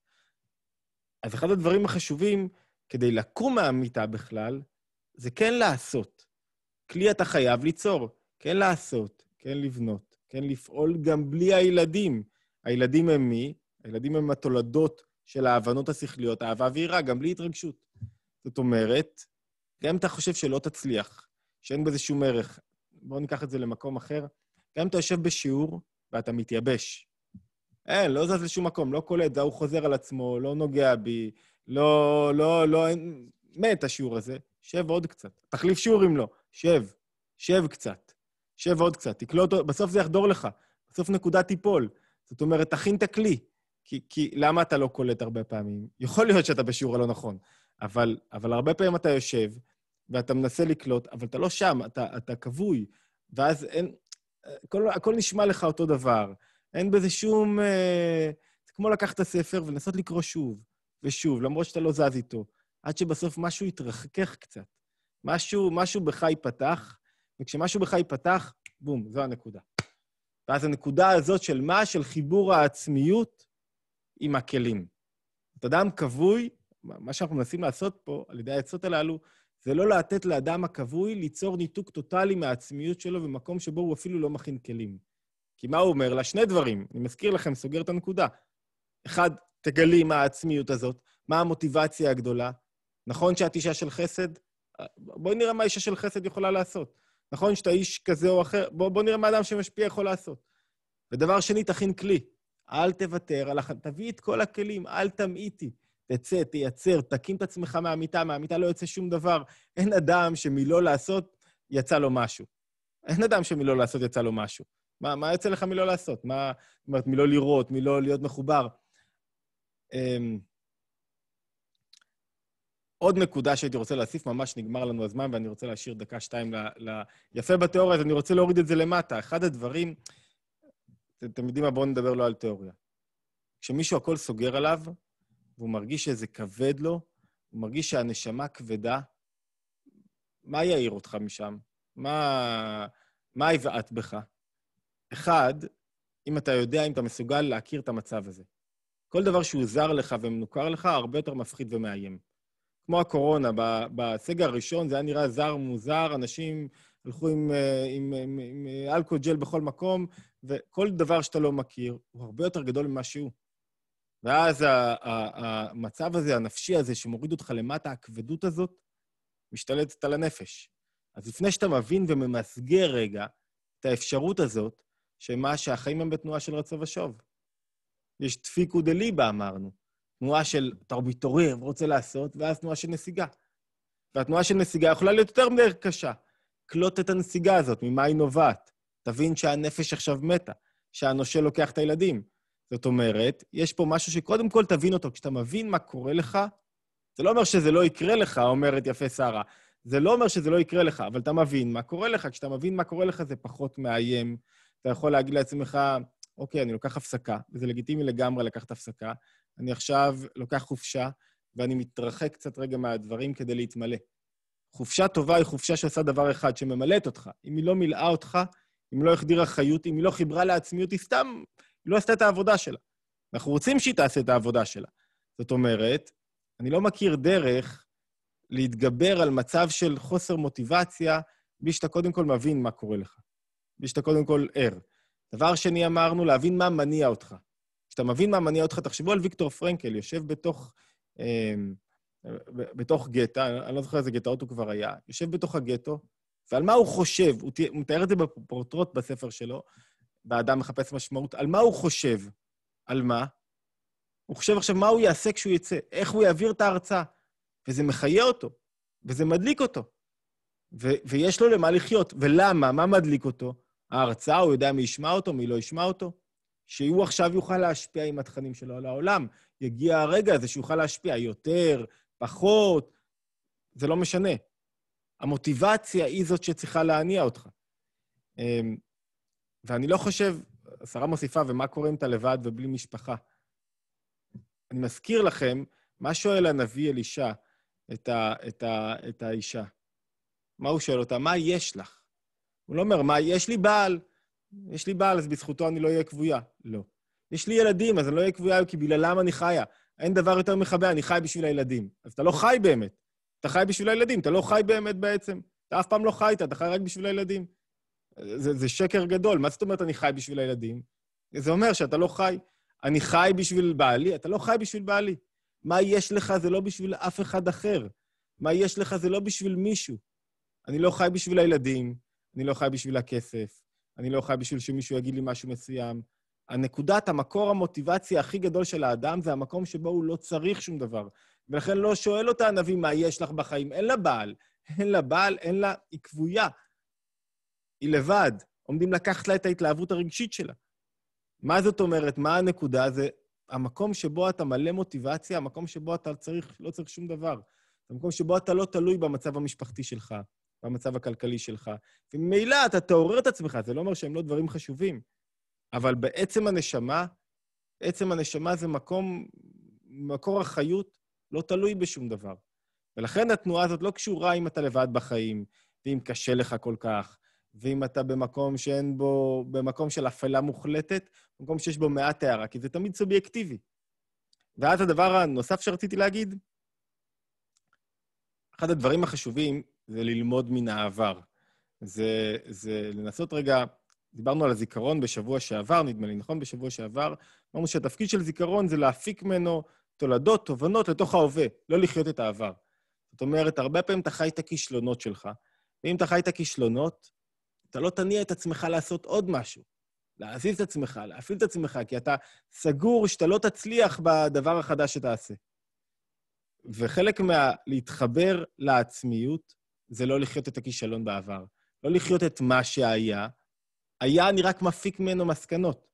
אז אחד הדברים החשובים כדי לקום מהמיטה בכלל, זה כן לעשות. כלי אתה חייב ליצור, כן לעשות, כן לבנות. כן? לפעול גם בלי הילדים. הילדים הם מי? הילדים הם התולדות של ההבנות השכליות, אהבה ויראה, גם בלי התרגשות. זאת אומרת, גם אם אתה חושב שלא תצליח, שאין בזה שום ערך, בואו ניקח את זה למקום אחר, גם אם אתה יושב בשיעור ואתה מתייבש, אין, לא זז לשום מקום, לא קולט, זה ההוא חוזר על עצמו, לא נוגע בי, לא, לא, לא, אין... מת השיעור הזה, שב עוד קצת. תחליף שיעור אם לא, שב, שב קצת. שב עוד קצת, תקלוט, אותו, בסוף זה יחדור לך, בסוף נקודה תיפול. זאת אומרת, תכין את הכלי. כי, כי למה אתה לא קולט הרבה פעמים? יכול להיות שאתה בשיעור הלא נכון, אבל, אבל הרבה פעמים אתה יושב ואתה מנסה לקלוט, אבל אתה לא שם, אתה, אתה כבוי, ואז אין... הכל, הכל נשמע לך אותו דבר. אין בזה שום... אה, זה כמו לקחת את הספר ולנסות לקרוא שוב ושוב, למרות שאתה לא זז איתו, עד שבסוף משהו יתרחכך קצת. משהו, משהו בך ייפתח, וכשמשהו בך ייפתח, בום, זו הנקודה. ואז הנקודה הזאת של מה? של חיבור העצמיות עם הכלים. את אדם כבוי, מה שאנחנו מנסים לעשות פה, על ידי העצות הללו, זה לא לתת לאדם הכבוי ליצור ניתוק טוטאלי מהעצמיות שלו במקום שבו הוא אפילו לא מכין כלים. כי מה הוא אומר לה? שני דברים. אני מזכיר לכם, סוגר את הנקודה. אחד, תגלי מה העצמיות הזאת, מה המוטיבציה הגדולה. נכון שאת אישה של חסד? בואי נראה מה אישה של חסד יכולה לעשות. נכון שאתה איש כזה או אחר, בוא, בוא נראה מה אדם שמשפיע יכול לעשות. ודבר שני, תכין כלי. אל תוותר, הלך, תביא את כל הכלים, אל תמעיטי. תצא, תייצר, תקים את עצמך מהמיטה, מהמיטה לא יוצא שום דבר. אין אדם שמלא לעשות יצא לו משהו. אין אדם שמלא לעשות יצא לו משהו. מה, מה יוצא לך מלא לעשות? מה, זאת אומרת, מלא לראות, מלא להיות מחובר? אמ, עוד נקודה שהייתי רוצה להוסיף, ממש נגמר לנו הזמן ואני רוצה להשאיר דקה-שתיים ל... ל... יפה בתיאוריה, אז אני רוצה להוריד את זה למטה. אחד הדברים, אתם יודעים מה, בואו נדבר לא על תיאוריה. כשמישהו הכל סוגר עליו, והוא מרגיש שזה כבד לו, הוא מרגיש שהנשמה כבדה, מה יעיר אותך משם? מה, מה יבעט בך? אחד, אם אתה יודע, אם אתה מסוגל להכיר את המצב הזה. כל דבר שהוא זר לך ומנוכר לך, הרבה יותר מפחיד ומאיים. כמו הקורונה, בסגר הראשון זה היה נראה זר מוזר, אנשים הלכו עם, אה, עם, עם, עם עם אה, אלכוהול ג'ל בכל מקום, וכל דבר שאתה לא מכיר הוא הרבה יותר גדול ממה שהוא. ואז המצב הזה, הנפשי הזה, שמוריד אותך למטה, הכבדות הזאת, משתלטת על הנפש. אז לפני שאתה מבין וממסגר רגע את האפשרות הזאת, שמה שהחיים הם בתנועה של רצה ושוב. יש דפיקו דליבה, אמרנו. תנועה של אתה מתעורר, רוצה לעשות, ואז תנועה של נסיגה. והתנועה של נסיגה יכולה להיות יותר מדי קשה. קלוט את הנסיגה הזאת, ממה היא נובעת. תבין שהנפש עכשיו מתה, שהנושה לוקח את הילדים. זאת אומרת, יש פה משהו שקודם כל תבין אותו. כשאתה מבין מה קורה לך, זה לא אומר שזה לא יקרה לך, אומרת יפה שרה. זה לא אומר שזה לא יקרה לך, אבל אתה מבין מה קורה לך. כשאתה מבין מה קורה לך, זה פחות מאיים. אתה יכול להגיד לעצמך, אוקיי, אני לוקח הפסקה, וזה לגיטימי לגמרי לקחת הפסקה, אני עכשיו לוקח חופשה, ואני מתרחק קצת רגע מהדברים כדי להתמלא. חופשה טובה היא חופשה שעושה דבר אחד, שממלאת אותך. אם היא לא מילאה אותך, אם לא החדירה חיות, אם היא לא חיברה לעצמיות, היא סתם היא לא עשתה את העבודה שלה. אנחנו רוצים שהיא תעשה את העבודה שלה. זאת אומרת, אני לא מכיר דרך להתגבר על מצב של חוסר מוטיבציה בלי שאתה קודם כל מבין מה קורה לך. בלי שאתה קודם כל ער. דבר שני, אמרנו, להבין מה מניע אותך. כשאתה מבין מה מניע אותך, תחשבו על ויקטור פרנקל, יושב בתוך, אה, בתוך גטה, אני לא זוכר איזה גטאות הוא כבר היה, יושב בתוך הגטו, ועל מה הוא חושב, הוא, מתאר את זה בפורטרוט בספר שלו, באדם מחפש משמעות, על מה הוא חושב? על מה? הוא חושב עכשיו מה הוא יעשה כשהוא יצא, איך הוא יעביר את ההרצאה, וזה מחיה אותו, וזה מדליק אותו, ו- ויש לו למה לחיות. ולמה? מה מדליק אותו? ההרצאה, הוא יודע מי ישמע אותו, מי לא ישמע אותו. שהוא עכשיו יוכל להשפיע עם התכנים שלו על העולם. יגיע הרגע הזה שיוכל להשפיע יותר, פחות, זה לא משנה. המוטיבציה היא זאת שצריכה להניע אותך. אמ, ואני לא חושב, השרה מוסיפה, ומה קורה אם אתה לבד ובלי משפחה? אני מזכיר לכם, מה שואל הנביא אלישע את, ה, את, ה, את האישה? מה הוא שואל אותה? מה יש לך? הוא לא אומר, מה, יש לי בעל. יש לי בעל, אז בזכותו אני לא אהיה כבויה. לא. יש לי ילדים, אז אני לא אהיה כבויה כי בגללם אני חיה. אין דבר יותר מכבה, אני חי בשביל הילדים. אז אתה לא חי באמת. אתה חי בשביל הילדים, אתה לא חי באמת בעצם. אתה אף פעם לא חי אתה חי רק בשביל הילדים. זה, זה שקר גדול. מה זאת אומרת אני חי בשביל הילדים? זה אומר שאתה לא חי. אני חי בשביל בעלי, אתה לא חי בשביל בעלי. מה יש לך זה לא בשביל אף אחד אחר. מה יש לך זה לא בשביל מישהו. אני לא חי בשביל הילדים, אני לא חי בשביל הכסף, אני לא חי בשביל שמישהו יגיד לי משהו מסוים. הנקודת, המקור המוטיבציה הכי גדול של האדם זה המקום שבו הוא לא צריך שום דבר. ולכן לא שואל אותה הנביא מה יש לך בחיים, אין לה בעל. אין לה בעל, אין לה, היא כבויה. היא לבד. עומדים לקחת לה את ההתלהבות הרגשית שלה. מה זאת אומרת? מה הנקודה? זה המקום שבו אתה מלא מוטיבציה, המקום שבו אתה צריך, לא צריך שום דבר. המקום שבו אתה לא תלוי במצב המשפחתי שלך, במצב הכלכלי שלך. וממילא אתה תעורר את עצמך, זה לא אומר שהם לא דברים חשובים. אבל בעצם הנשמה, עצם הנשמה זה מקום, מקור החיות, לא תלוי בשום דבר. ולכן התנועה הזאת לא קשורה אם אתה לבד בחיים, ואם קשה לך כל כך, ואם אתה במקום שאין בו, במקום של אפלה מוחלטת, במקום שיש בו מעט הערה, כי זה תמיד סובייקטיבי. ואז הדבר הנוסף שרציתי להגיד, אחד הדברים החשובים זה ללמוד מן העבר. זה, זה לנסות רגע, דיברנו על הזיכרון בשבוע שעבר, נדמה לי, נכון? בשבוע שעבר, אמרנו שהתפקיד של זיכרון זה להפיק ממנו תולדות, תובנות לתוך ההווה, לא לחיות את העבר. זאת אומרת, הרבה פעמים אתה חי את הכישלונות שלך, ואם אתה חי את הכישלונות, אתה לא תניע את עצמך לעשות עוד משהו, להזיז את עצמך, להפעיל את עצמך, כי אתה סגור שאתה לא תצליח בדבר החדש שתעשה. וחלק מה... להתחבר לעצמיות זה לא לחיות את הכישלון בעבר. לא לחיות את מה שהיה. היה, אני רק מפיק ממנו מסקנות.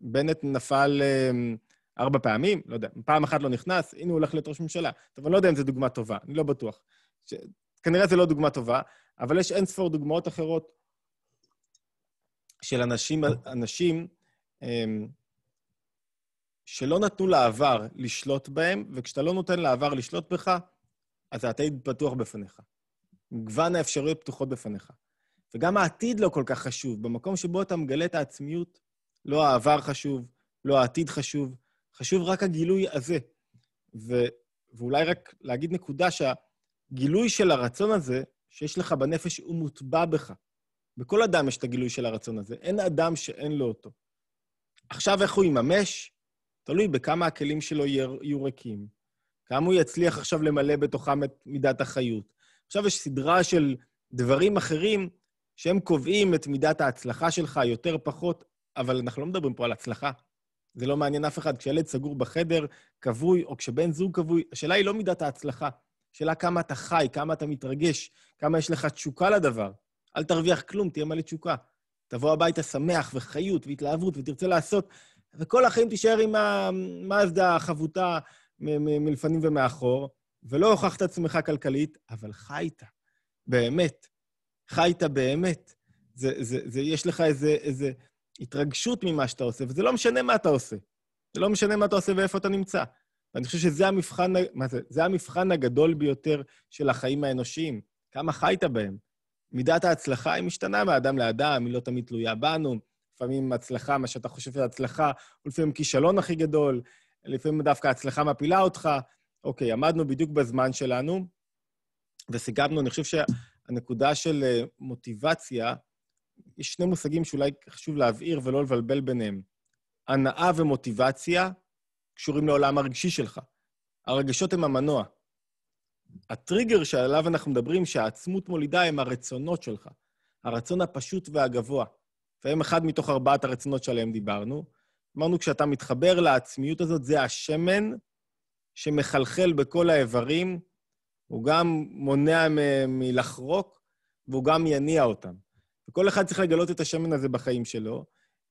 בנט נפל אמ, ארבע פעמים, לא יודע, פעם אחת לא נכנס, הנה הוא הולך להיות ראש ממשלה. טוב, אני לא יודע אם זו דוגמה טובה, אני לא בטוח. ש... כנראה זו לא דוגמה טובה, אבל יש אין ספור דוגמאות אחרות של אנשים, אנשים אמ, שלא נתנו לעבר לשלוט בהם, וכשאתה לא נותן לעבר לשלוט בך, אז העתיד פתוח בפניך. מגוון האפשרויות פתוחות בפניך. וגם העתיד לא כל כך חשוב. במקום שבו אתה מגלה את העצמיות, לא העבר חשוב, לא העתיד חשוב, חשוב רק הגילוי הזה. ו, ואולי רק להגיד נקודה שהגילוי של הרצון הזה שיש לך בנפש, הוא מוטבע בך. בכל אדם יש את הגילוי של הרצון הזה. אין אדם שאין לו אותו. עכשיו, איך הוא יממש? תלוי בכמה הכלים שלו יהיו ריקים, כמה הוא יצליח עכשיו למלא בתוכם את מידת החיות, עכשיו יש סדרה של דברים אחרים שהם קובעים את מידת ההצלחה שלך, יותר פחות, אבל אנחנו לא מדברים פה על הצלחה. זה לא מעניין אף אחד. כשילד סגור בחדר, כבוי, או כשבן זוג כבוי, השאלה היא לא מידת ההצלחה. השאלה כמה אתה חי, כמה אתה מתרגש, כמה יש לך תשוקה לדבר. אל תרוויח כלום, תהיה מלא תשוקה. תבוא הביתה שמח וחיות והתלהבות ותרצה לעשות, וכל החיים תישאר עם המאזדה החבוטה מלפנים ומאחור, ולא הוכחת עצמך כלכלית, אבל חיית, באמת. חיית באמת. זה, זה, זה, יש לך איזה, איזה התרגשות ממה שאתה עושה, וזה לא משנה מה אתה עושה. זה לא משנה מה אתה עושה ואיפה אתה נמצא. ואני חושב שזה המבחן, מה זה? זה המבחן הגדול ביותר של החיים האנושיים, כמה חיית בהם. מידת ההצלחה היא משתנה מאדם לאדם, היא לא תמיד תלויה בנו. לפעמים הצלחה, מה שאתה חושב שזה הצלחה, הוא לפעמים כישלון הכי גדול, לפעמים דווקא הצלחה מפילה אותך. אוקיי, עמדנו בדיוק בזמן שלנו וסיגמנו, אני חושב שהנקודה של אה, מוטיבציה, יש שני מושגים שאולי חשוב להבהיר ולא לבלבל ביניהם. הנאה ומוטיבציה קשורים לעולם הרגשי שלך. הרגשות הם המנוע. הטריגר שעליו אנחנו מדברים, שהעצמות מולידה, הם הרצונות שלך. הרצון הפשוט והגבוה. והם אחד מתוך ארבעת הרצונות שעליהם דיברנו. אמרנו, כשאתה מתחבר לעצמיות הזאת, זה השמן שמחלחל בכל האיברים, הוא גם מונע מ- מלחרוק, והוא גם יניע אותם. וכל אחד צריך לגלות את השמן הזה בחיים שלו,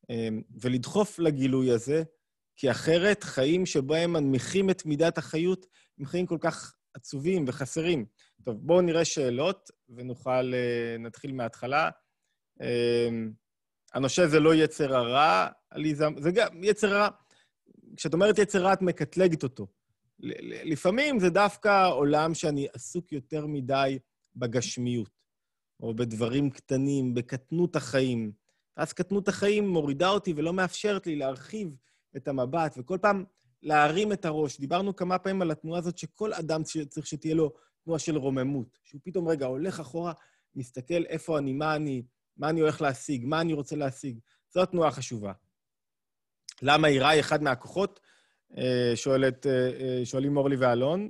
אמ, ולדחוף לגילוי הזה, כי אחרת חיים שבהם מנמיכים את מידת החיות, הם חיים כל כך עצובים וחסרים. טוב, בואו נראה שאלות ונוכל... אה, נתחיל מההתחלה. אמ, הנושה זה לא יצר הרע, עליזה, זה גם יצר הרע. כשאת אומרת יצר רע, את מקטלגת אותו. לפעמים זה דווקא עולם שאני עסוק יותר מדי בגשמיות, או בדברים קטנים, בקטנות החיים. אז קטנות החיים מורידה אותי ולא מאפשרת לי להרחיב את המבט, וכל פעם להרים את הראש. דיברנו כמה פעמים על התנועה הזאת שכל אדם צריך שתהיה לו תנועה של רוממות, שהוא פתאום, רגע, הולך אחורה, מסתכל איפה אני, מה אני, מה אני הולך להשיג, מה אני רוצה להשיג. זו התנועה החשובה. למה היא רע היא אחד מהכוחות אה, שואלת, אה, אה, שואלים אורלי ואלון.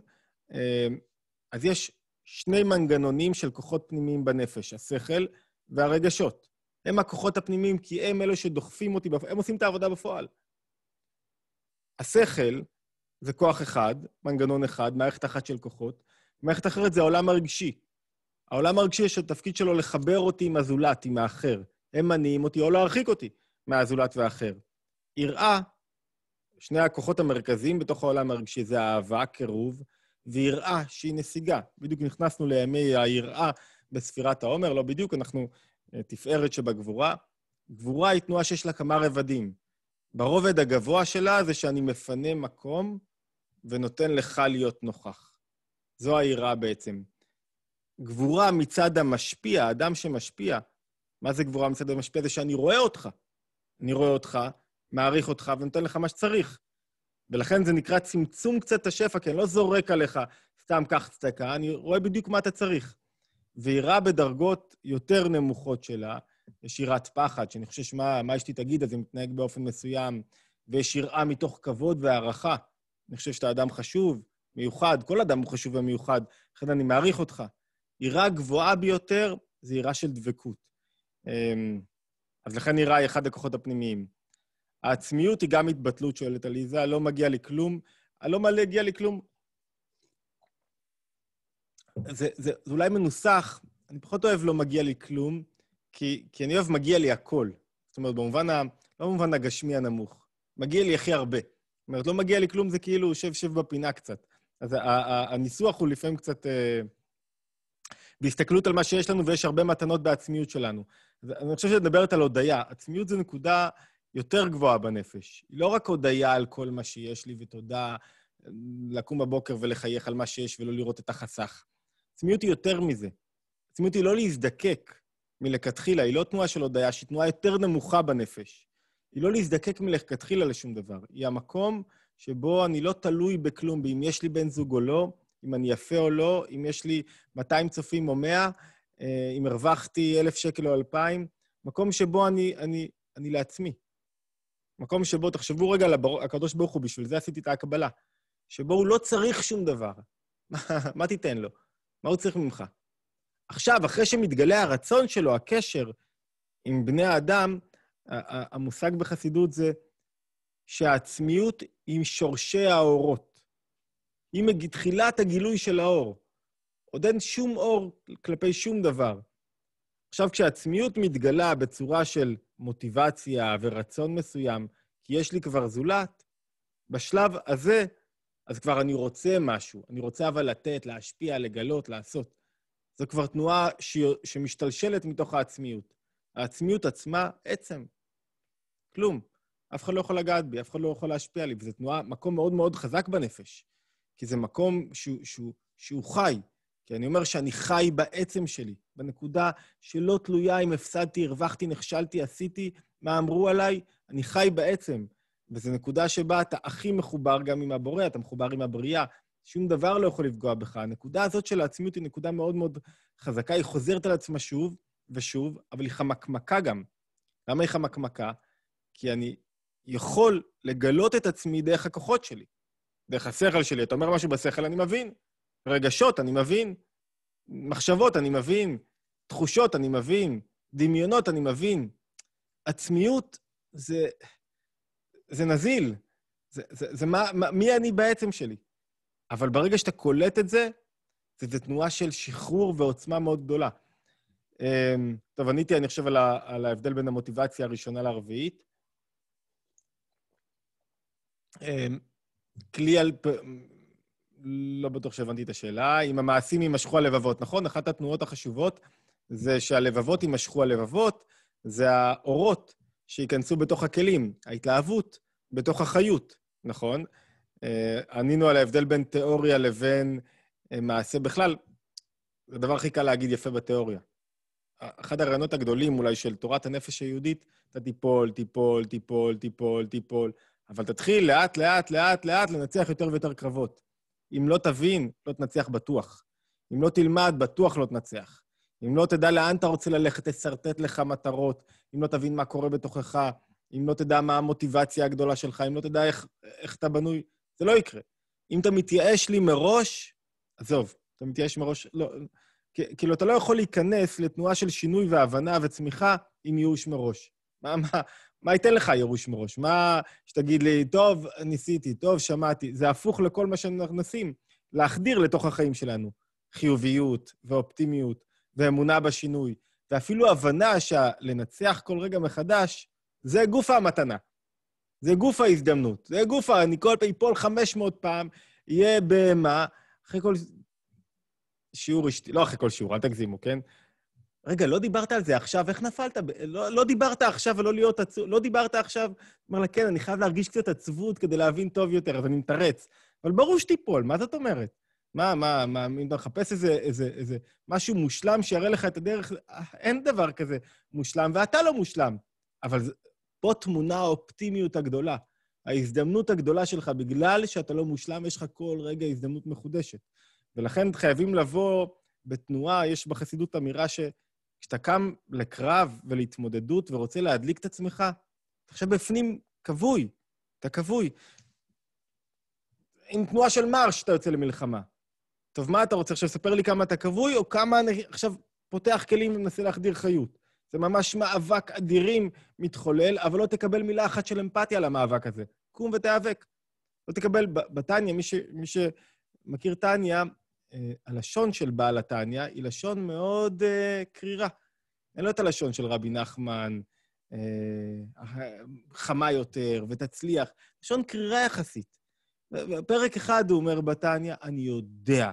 אז יש שני מנגנונים של כוחות פנימיים בנפש, השכל והרגשות. הם הכוחות הפנימיים, כי הם אלו שדוחפים אותי, הם עושים את העבודה בפועל. השכל זה כוח אחד, מנגנון אחד, מערכת אחת של כוחות. מערכת אחרת זה העולם הרגשי. העולם הרגשי, יש התפקיד שלו לחבר אותי עם הזולת, עם האחר. הם מניעים אותי או להרחיק אותי מהזולת והאחר. יראה שני הכוחות המרכזיים בתוך העולם הרגשי זה אהבה, קירוב, ויראה שהיא נסיגה. בדיוק נכנסנו לימי היראה בספירת העומר, לא בדיוק, אנחנו אה, תפארת שבגבורה. גבורה היא תנועה שיש לה כמה רבדים. ברובד הגבוה שלה זה שאני מפנה מקום ונותן לך להיות נוכח. זו היראה בעצם. גבורה מצד המשפיע, האדם שמשפיע, מה זה גבורה מצד המשפיע? זה שאני רואה אותך. אני רואה אותך, מעריך אותך ונותן לך מה שצריך. ולכן זה נקרא צמצום קצת את השפע, כי אני לא זורק עליך סתם קח צדקה, אני רואה בדיוק מה אתה צריך. ויראה בדרגות יותר נמוכות שלה, יש יראת פחד, שאני חושב שמה אשתי תגיד, אז היא מתנהג באופן מסוים, ויש יראה מתוך כבוד והערכה. אני חושב שאתה אדם חשוב, מיוחד, כל אדם הוא חשוב ומיוחד, לכן אני מעריך אותך. יראה גבוהה ביותר זה יראה של דבקות. אמ, אז לכן יראה היא אחד הכוחות הפנימיים. העצמיות היא גם התבטלות, שואלת עליזה, לא מגיע לי כלום. אה, לא מגיע לי כלום. זה, זה, זה אולי מנוסח, אני פחות אוהב לא מגיע לי כלום, כי, כי אני אוהב מגיע לי הכל. זאת אומרת, במובן ה... לא במובן הגשמי הנמוך. מגיע לי הכי הרבה. זאת אומרת, לא מגיע לי כלום, זה כאילו שב-שב בפינה קצת. אז ה- ה- ה- הניסוח הוא לפעמים קצת... אה, בהסתכלות על מה שיש לנו, ויש הרבה מתנות בעצמיות שלנו. אז אני חושב שאת מדברת על הודיה. עצמיות זו נקודה יותר גבוהה בנפש. לא רק הודיה על כל מה שיש לי ותודה אמ, לקום בבוקר ולחייך על מה שיש ולא לראות את החסך. עצמיות היא יותר מזה. עצמיות היא לא להזדקק מלכתחילה, היא לא תנועה של הודיה, שהיא תנועה יותר נמוכה בנפש. היא לא להזדקק מלכתחילה לשום דבר. היא המקום שבו אני לא תלוי בכלום, באם יש לי בן זוג או לא, אם אני יפה או לא, אם יש לי 200 צופים או 100, אה, אם הרווחתי 1,000 שקל או 2,000, מקום שבו אני, אני, אני לעצמי. מקום שבו, תחשבו רגע על הקדוש ברוך הוא, בשביל זה עשיתי את ההקבלה, שבו הוא לא צריך שום דבר. <laughs> מה תיתן לו? מה הוא צריך ממך? עכשיו, אחרי שמתגלה הרצון שלו, הקשר עם בני האדם, המושג בחסידות זה שהעצמיות היא שורשי האורות. היא מתחילת הגילוי של האור. עוד אין שום אור כלפי שום דבר. עכשיו, כשהעצמיות מתגלה בצורה של מוטיבציה ורצון מסוים, כי יש לי כבר זולת, בשלב הזה, אז כבר אני רוצה משהו. אני רוצה אבל לתת, להשפיע, לגלות, לעשות. זו כבר תנועה ש... שמשתלשלת מתוך העצמיות. העצמיות עצמה, עצם. כלום. אף אחד לא יכול לגעת בי, אף אחד לא יכול להשפיע לי, וזו תנועה, מקום מאוד מאוד חזק בנפש. כי זה מקום שהוא, שהוא, שהוא חי, כי אני אומר שאני חי בעצם שלי, בנקודה שלא תלויה אם הפסדתי, הרווחתי, נכשלתי, עשיתי, מה אמרו עליי, אני חי בעצם. וזו נקודה שבה אתה הכי מחובר גם עם הבורא, אתה מחובר עם הבריאה, שום דבר לא יכול לפגוע בך. הנקודה הזאת של העצמיות היא נקודה מאוד מאוד חזקה, היא חוזרת על עצמה שוב ושוב, אבל היא חמקמקה גם. למה היא חמקמקה? כי אני יכול לגלות את עצמי דרך הכוחות שלי, דרך השכל שלי. אתה אומר משהו בשכל, אני מבין. רגשות, אני מבין. מחשבות, אני מבין. תחושות, אני מבין. דמיונות, אני מבין. עצמיות זה, זה נזיל. זה, זה, זה מה, מה, מי אני בעצם שלי. אבל ברגע שאתה קולט את זה, זו תנועה של שחרור ועוצמה מאוד גדולה. אמ, טוב, עניתי, אני חושב, על, ה, על ההבדל בין המוטיבציה הראשונה לרביעית. אמ, כלי על, לא בטוח שהבנתי את השאלה. אם המעשים יימשכו הלבבות, נכון? אחת התנועות החשובות זה שהלבבות יימשכו הלבבות, זה האורות שייכנסו בתוך הכלים, ההתלהבות בתוך החיות, נכון? אה, ענינו על ההבדל בין תיאוריה לבין אה, מעשה בכלל. זה הדבר הכי קל להגיד יפה בתיאוריה. אחד הרעיונות הגדולים אולי של תורת הנפש היהודית, אתה תיפול, תיפול, תיפול, תיפול, תיפול, אבל תתחיל לאט-לאט, לאט-לאט לנצח יותר ויותר קרבות. אם לא תבין, לא תנצח בטוח. אם לא תלמד, בטוח לא תנצח. אם לא תדע לאן אתה רוצה ללכת, תשרטט לך מטרות. אם לא תבין מה קורה בתוכך, אם לא תדע מה המוטיבציה הגדולה שלך, אם לא תדע איך, איך אתה בנוי, זה לא יקרה. אם אתה מתייאש לי מראש, עזוב, אתה מתייאש מראש, לא... כאילו, אתה לא יכול להיכנס לתנועה של שינוי והבנה וצמיחה עם ייאוש מראש. מה, מה, מה ייתן לך ירוש מראש? מה שתגיד לי, טוב, ניסיתי, טוב, שמעתי. זה הפוך לכל מה שאנחנו מנסים להחדיר לתוך החיים שלנו. חיוביות ואופטימיות ואמונה בשינוי, ואפילו הבנה שלנצח כל רגע מחדש, זה גוף המתנה. זה גוף ההזדמנות. זה גוף ה... אני כל פעם אפול 500 פעם, יהיה בהמה, אחרי כל שיעור אשתי, לא אחרי כל שיעור, אל תגזימו, כן? רגע, לא דיברת על זה עכשיו, איך נפלת? לא, לא דיברת עכשיו ולא להיות עצוב, לא דיברת עכשיו. אמר לה, כן, אני חייב להרגיש קצת עצבות כדי להבין טוב יותר, אז אני מתרץ. אבל ברור שתיפול, מה זאת אומרת? מה, מה, מה, אם אתה מחפש איזה, איזה, איזה משהו מושלם שיראה לך את הדרך, אין דבר כזה מושלם, ואתה לא מושלם. אבל פה תמונה האופטימיות הגדולה. ההזדמנות הגדולה שלך, בגלל שאתה לא מושלם, יש לך כל רגע הזדמנות מחודשת. ולכן חייבים לבוא בתנועה, יש בחסידות אמירה ש... כשאתה קם לקרב ולהתמודדות ורוצה להדליק את עצמך, אתה עכשיו בפנים כבוי, אתה כבוי. עם תנועה של מרש אתה יוצא למלחמה. טוב, מה אתה רוצה עכשיו, ספר לי כמה אתה כבוי, או כמה אני עכשיו פותח כלים ומנסה להחדיר חיות? זה ממש מאבק אדירים מתחולל, אבל לא תקבל מילה אחת של אמפתיה למאבק הזה. קום ותיאבק. לא תקבל, בטניה, מי, ש, מי שמכיר טניה, אה, הלשון של בעל התניא היא לשון מאוד uh, קרירה. אין לו את הלשון של רבי נחמן, uh, חמה יותר ותצליח, לשון קרירה יחסית. בפרק אחד הוא אומר בתניא, אני יודע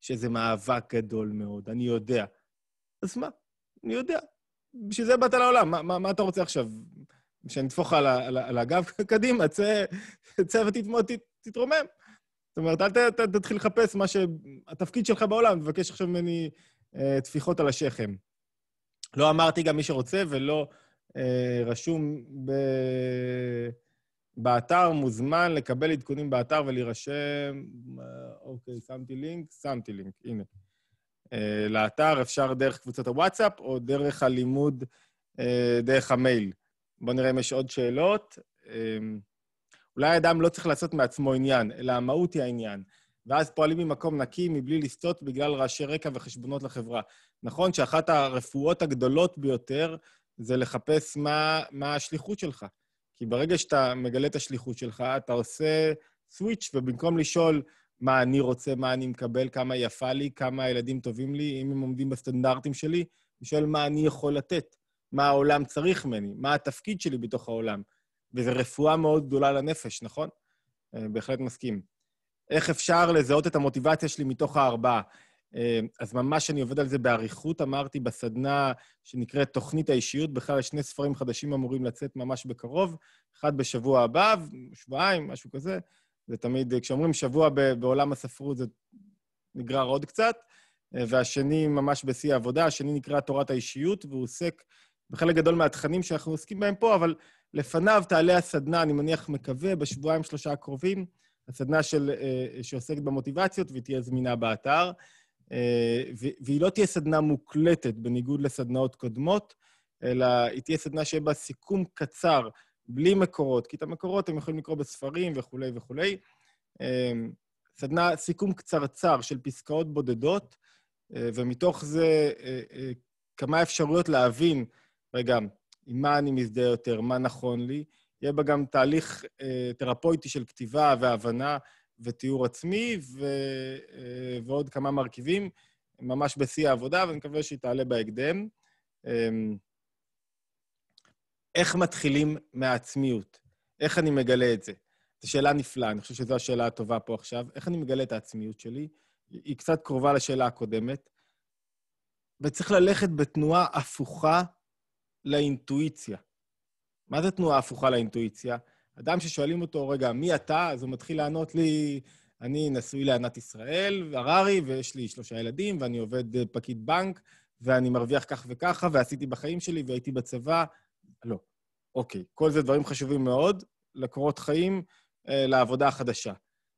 שזה מאבק גדול מאוד, אני יודע. אז מה? אני יודע. בשביל זה באת לעולם, מה, מה, מה אתה רוצה עכשיו? שאני שנטפוך על, על, על הגב? <laughs> קדימה, צא, צא ותתרומם. זאת אומרת, אל ת, ת, תתחיל לחפש מה שהתפקיד שלך בעולם, תבקש עכשיו ממני אה, טפיחות על השכם. לא אמרתי גם מי שרוצה, ולא אה, רשום ב... באתר, מוזמן לקבל עדכונים באתר ולהירשם. אה, אוקיי, שמתי לינק, שמתי לינק, הנה. אה, לאתר אפשר דרך קבוצת הוואטסאפ או דרך הלימוד, אה, דרך המייל. בואו נראה אם יש עוד שאלות. אה, אולי אדם לא צריך לעשות מעצמו עניין, אלא המהות היא העניין. ואז פועלים ממקום נקי מבלי לסטות בגלל רעשי רקע וחשבונות לחברה. נכון שאחת הרפואות הגדולות ביותר זה לחפש מה, מה השליחות שלך. כי ברגע שאתה מגלה את השליחות שלך, אתה עושה סוויץ', ובמקום לשאול מה אני רוצה, מה אני מקבל, כמה יפה לי, כמה הילדים טובים לי, אם הם עומדים בסטנדרטים שלי, אני שואל מה אני יכול לתת, מה העולם צריך ממני, מה התפקיד שלי בתוך העולם. וזו רפואה מאוד גדולה לנפש, נכון? אה, בהחלט מסכים. איך אפשר לזהות את המוטיבציה שלי מתוך הארבעה? אה, אז ממש אני עובד על זה באריכות, אמרתי, בסדנה שנקראת תוכנית האישיות, בכלל יש שני ספרים חדשים אמורים לצאת ממש בקרוב, אחד בשבוע הבא, שבועיים, משהו כזה. זה תמיד, אה, כשאומרים שבוע בעולם הספרות זה נגרר עוד קצת, והשני ממש בשיא העבודה, השני נקרא תורת האישיות, והוא עוסק בחלק גדול מהתכנים שאנחנו עוסקים בהם פה, אבל לפניו תעלה הסדנה, אני מניח, מקווה, בשבועיים-שלושה הקרובים, הסדנה של, אה, שעוסקת במוטיבציות, והיא תהיה זמינה באתר. אה, והיא לא תהיה סדנה מוקלטת, בניגוד לסדנאות קודמות, אלא היא תהיה סדנה שיהיה בה סיכום קצר, בלי מקורות, כי את המקורות הם יכולים לקרוא בספרים וכולי וכולי. אה, סדנה, סיכום קצרצר של פסקאות בודדות, ומתוך זה כמה אפשרויות להבין, רגע, עם מה אני מזדהה יותר, מה נכון לי. יהיה בה גם תהליך אה, תרפויטי של כתיבה והבנה ותיאור עצמי, ו, אה, ועוד כמה מרכיבים, ממש בשיא העבודה, ואני מקווה שהיא תעלה בהקדם. אה, איך מתחילים מהעצמיות? איך אני מגלה את זה? זו שאלה נפלאה, אני חושב שזו השאלה הטובה פה עכשיו. איך אני מגלה את העצמיות שלי? היא קצת קרובה לשאלה הקודמת, וצריך ללכת בתנועה הפוכה לאינטואיציה. מה זה תנועה הפוכה לאינטואיציה? אדם ששואלים אותו, רגע, מי אתה? אז הוא מתחיל לענות לי, אני נשוי לענת ישראל, הררי, ויש לי שלושה ילדים, ואני עובד אה, פקיד בנק, ואני מרוויח כך וככה, ועשיתי בחיים שלי, והייתי בצבא. לא. אוקיי, כל זה דברים חשובים מאוד לקורות חיים, אה, לעבודה החדשה.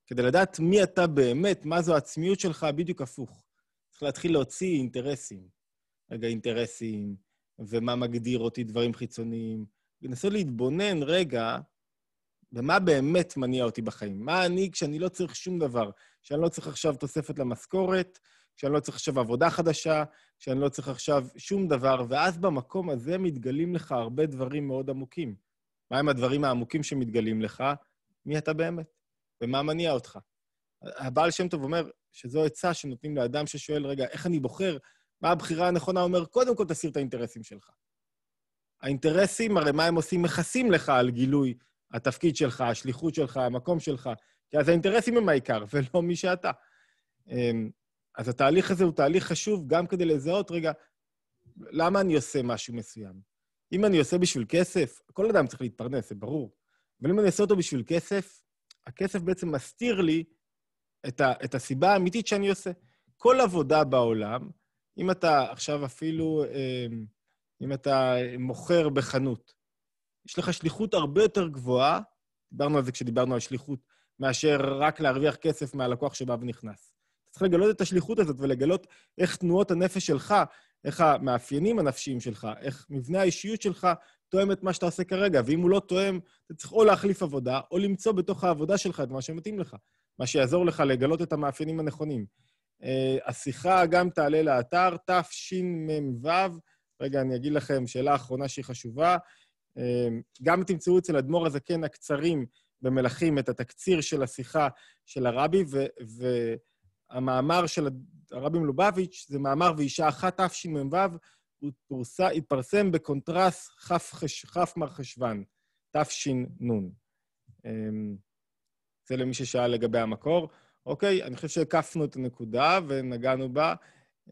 כדי לדעת מי אתה באמת, מה זו העצמיות שלך, בדיוק הפוך. צריך להתחיל להוציא אינטרסים. רגע, אינטרסים, ומה מגדיר אותי דברים חיצוניים. לנסות להתבונן רגע במה באמת מניע אותי בחיים. מה אני כשאני לא צריך שום דבר, כשאני לא צריך עכשיו תוספת למשכורת, כשאני לא צריך עכשיו עבודה חדשה, כשאני לא צריך עכשיו שום דבר, ואז במקום הזה מתגלים לך הרבה דברים מאוד עמוקים. מהם מה הדברים העמוקים שמתגלים לך? מי אתה באמת? ומה מניע אותך? הבעל שם טוב אומר שזו עצה שנותנים לאדם ששואל, רגע, איך אני בוחר? מה הבחירה הנכונה אומר? קודם כל תסיר את האינטרסים שלך. האינטרסים, הרי מה הם עושים? מכסים לך על גילוי התפקיד שלך, השליחות שלך, המקום שלך. כי אז האינטרסים הם העיקר, <laughs> ולא מי שאתה. אמ, אז התהליך הזה הוא תהליך חשוב גם כדי לזהות, רגע, למה אני עושה משהו מסוים? אם אני עושה בשביל כסף, כל אדם צריך להתפרנס, זה ברור. אבל אם אני עושה אותו בשביל כסף, הכסף בעצם מסתיר לי את, ה, את הסיבה האמיתית שאני עושה. כל עבודה בעולם אם אתה עכשיו אפילו, אמ, אם אתה מוכר בחנות, יש לך שליחות הרבה יותר גבוהה, דיברנו על זה כשדיברנו על שליחות, מאשר רק להרוויח כסף מהלקוח שבא ונכנס. צריך לגלות את השליחות הזאת ולגלות איך תנועות הנפש שלך, איך המאפיינים הנפשיים שלך, איך מבנה האישיות שלך תואם את מה שאתה עושה כרגע. ואם הוא לא תואם, אתה צריך או להחליף עבודה, או למצוא בתוך העבודה שלך את מה שמתאים לך, מה שיעזור לך לגלות את המאפיינים הנכונים. אה, השיחה גם תעלה לאתר, תשמ"ו, רגע, אני אגיד לכם, שאלה אחרונה שהיא חשובה. אה, גם תמצאו אצל אדמו"ר הזקן הקצרים במלכים את התקציר של השיחה של הרבי, ו- והמאמר של הרבי מלובביץ', זה מאמר ואישה אחת, תשמ"ו, הוא פורסה, התפרסם בקונטרס כ' מרחשוון, תש"ן. אה, זה למי ששאל לגבי המקור. אוקיי, אני חושב שהקפנו את הנקודה ונגענו בה.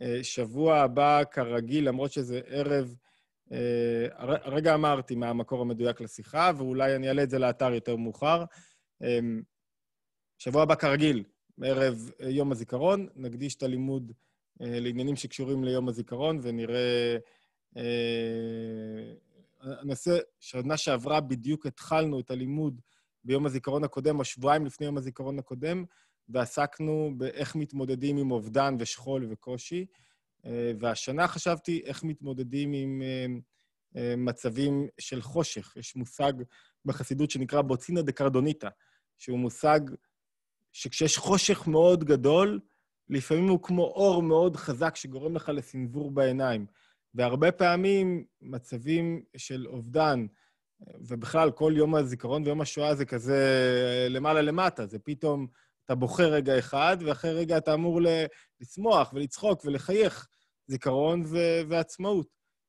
אה, שבוע הבא, כרגיל, למרות שזה ערב... אה, הרגע אמרתי מה המקור המדויק לשיחה, ואולי אני אעלה את זה לאתר יותר מאוחר. אמ, שבוע הבא, כרגיל, ערב אה, יום הזיכרון, נקדיש את הלימוד לעניינים שקשורים ליום הזיכרון, ונראה... נעשה, שנה שעברה בדיוק התחלנו את הלימוד ביום הזיכרון הקודם, או שבועיים לפני יום הזיכרון הקודם, ועסקנו באיך מתמודדים עם אובדן ושכול וקושי, אה, והשנה חשבתי איך מתמודדים עם אה, אה, מצבים של חושך. יש מושג בחסידות שנקרא בוצינה דקרדוניטה, שהוא מושג שכשיש חושך מאוד גדול, לפעמים הוא כמו אור מאוד חזק שגורם לך לסנוור בעיניים. והרבה פעמים מצבים של אובדן, ובכלל, כל יום הזיכרון ויום השואה זה כזה למעלה למטה, זה פתאום אתה בוחר רגע אחד, ואחרי רגע אתה אמור לשמוח ולצחוק ולחייך. זיכרון ו- ועצמאות.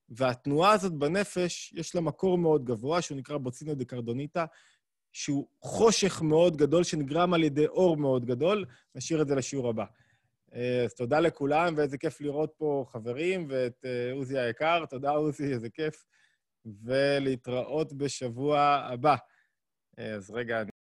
והתנועה הזאת בנפש, יש לה מקור מאוד גבוה, שהוא נקרא בוצינה דקרדוניטה, שהוא חושך מאוד גדול, שנגרם על ידי אור מאוד גדול. נשאיר את זה לשיעור הבא. אה, אז תודה לכולם, ואיזה כיף לראות פה חברים, ואת אה, עוזי היקר. תודה, עוזי, איזה כיף. ולהתראות בשבוע הבא. אה, אז רגע,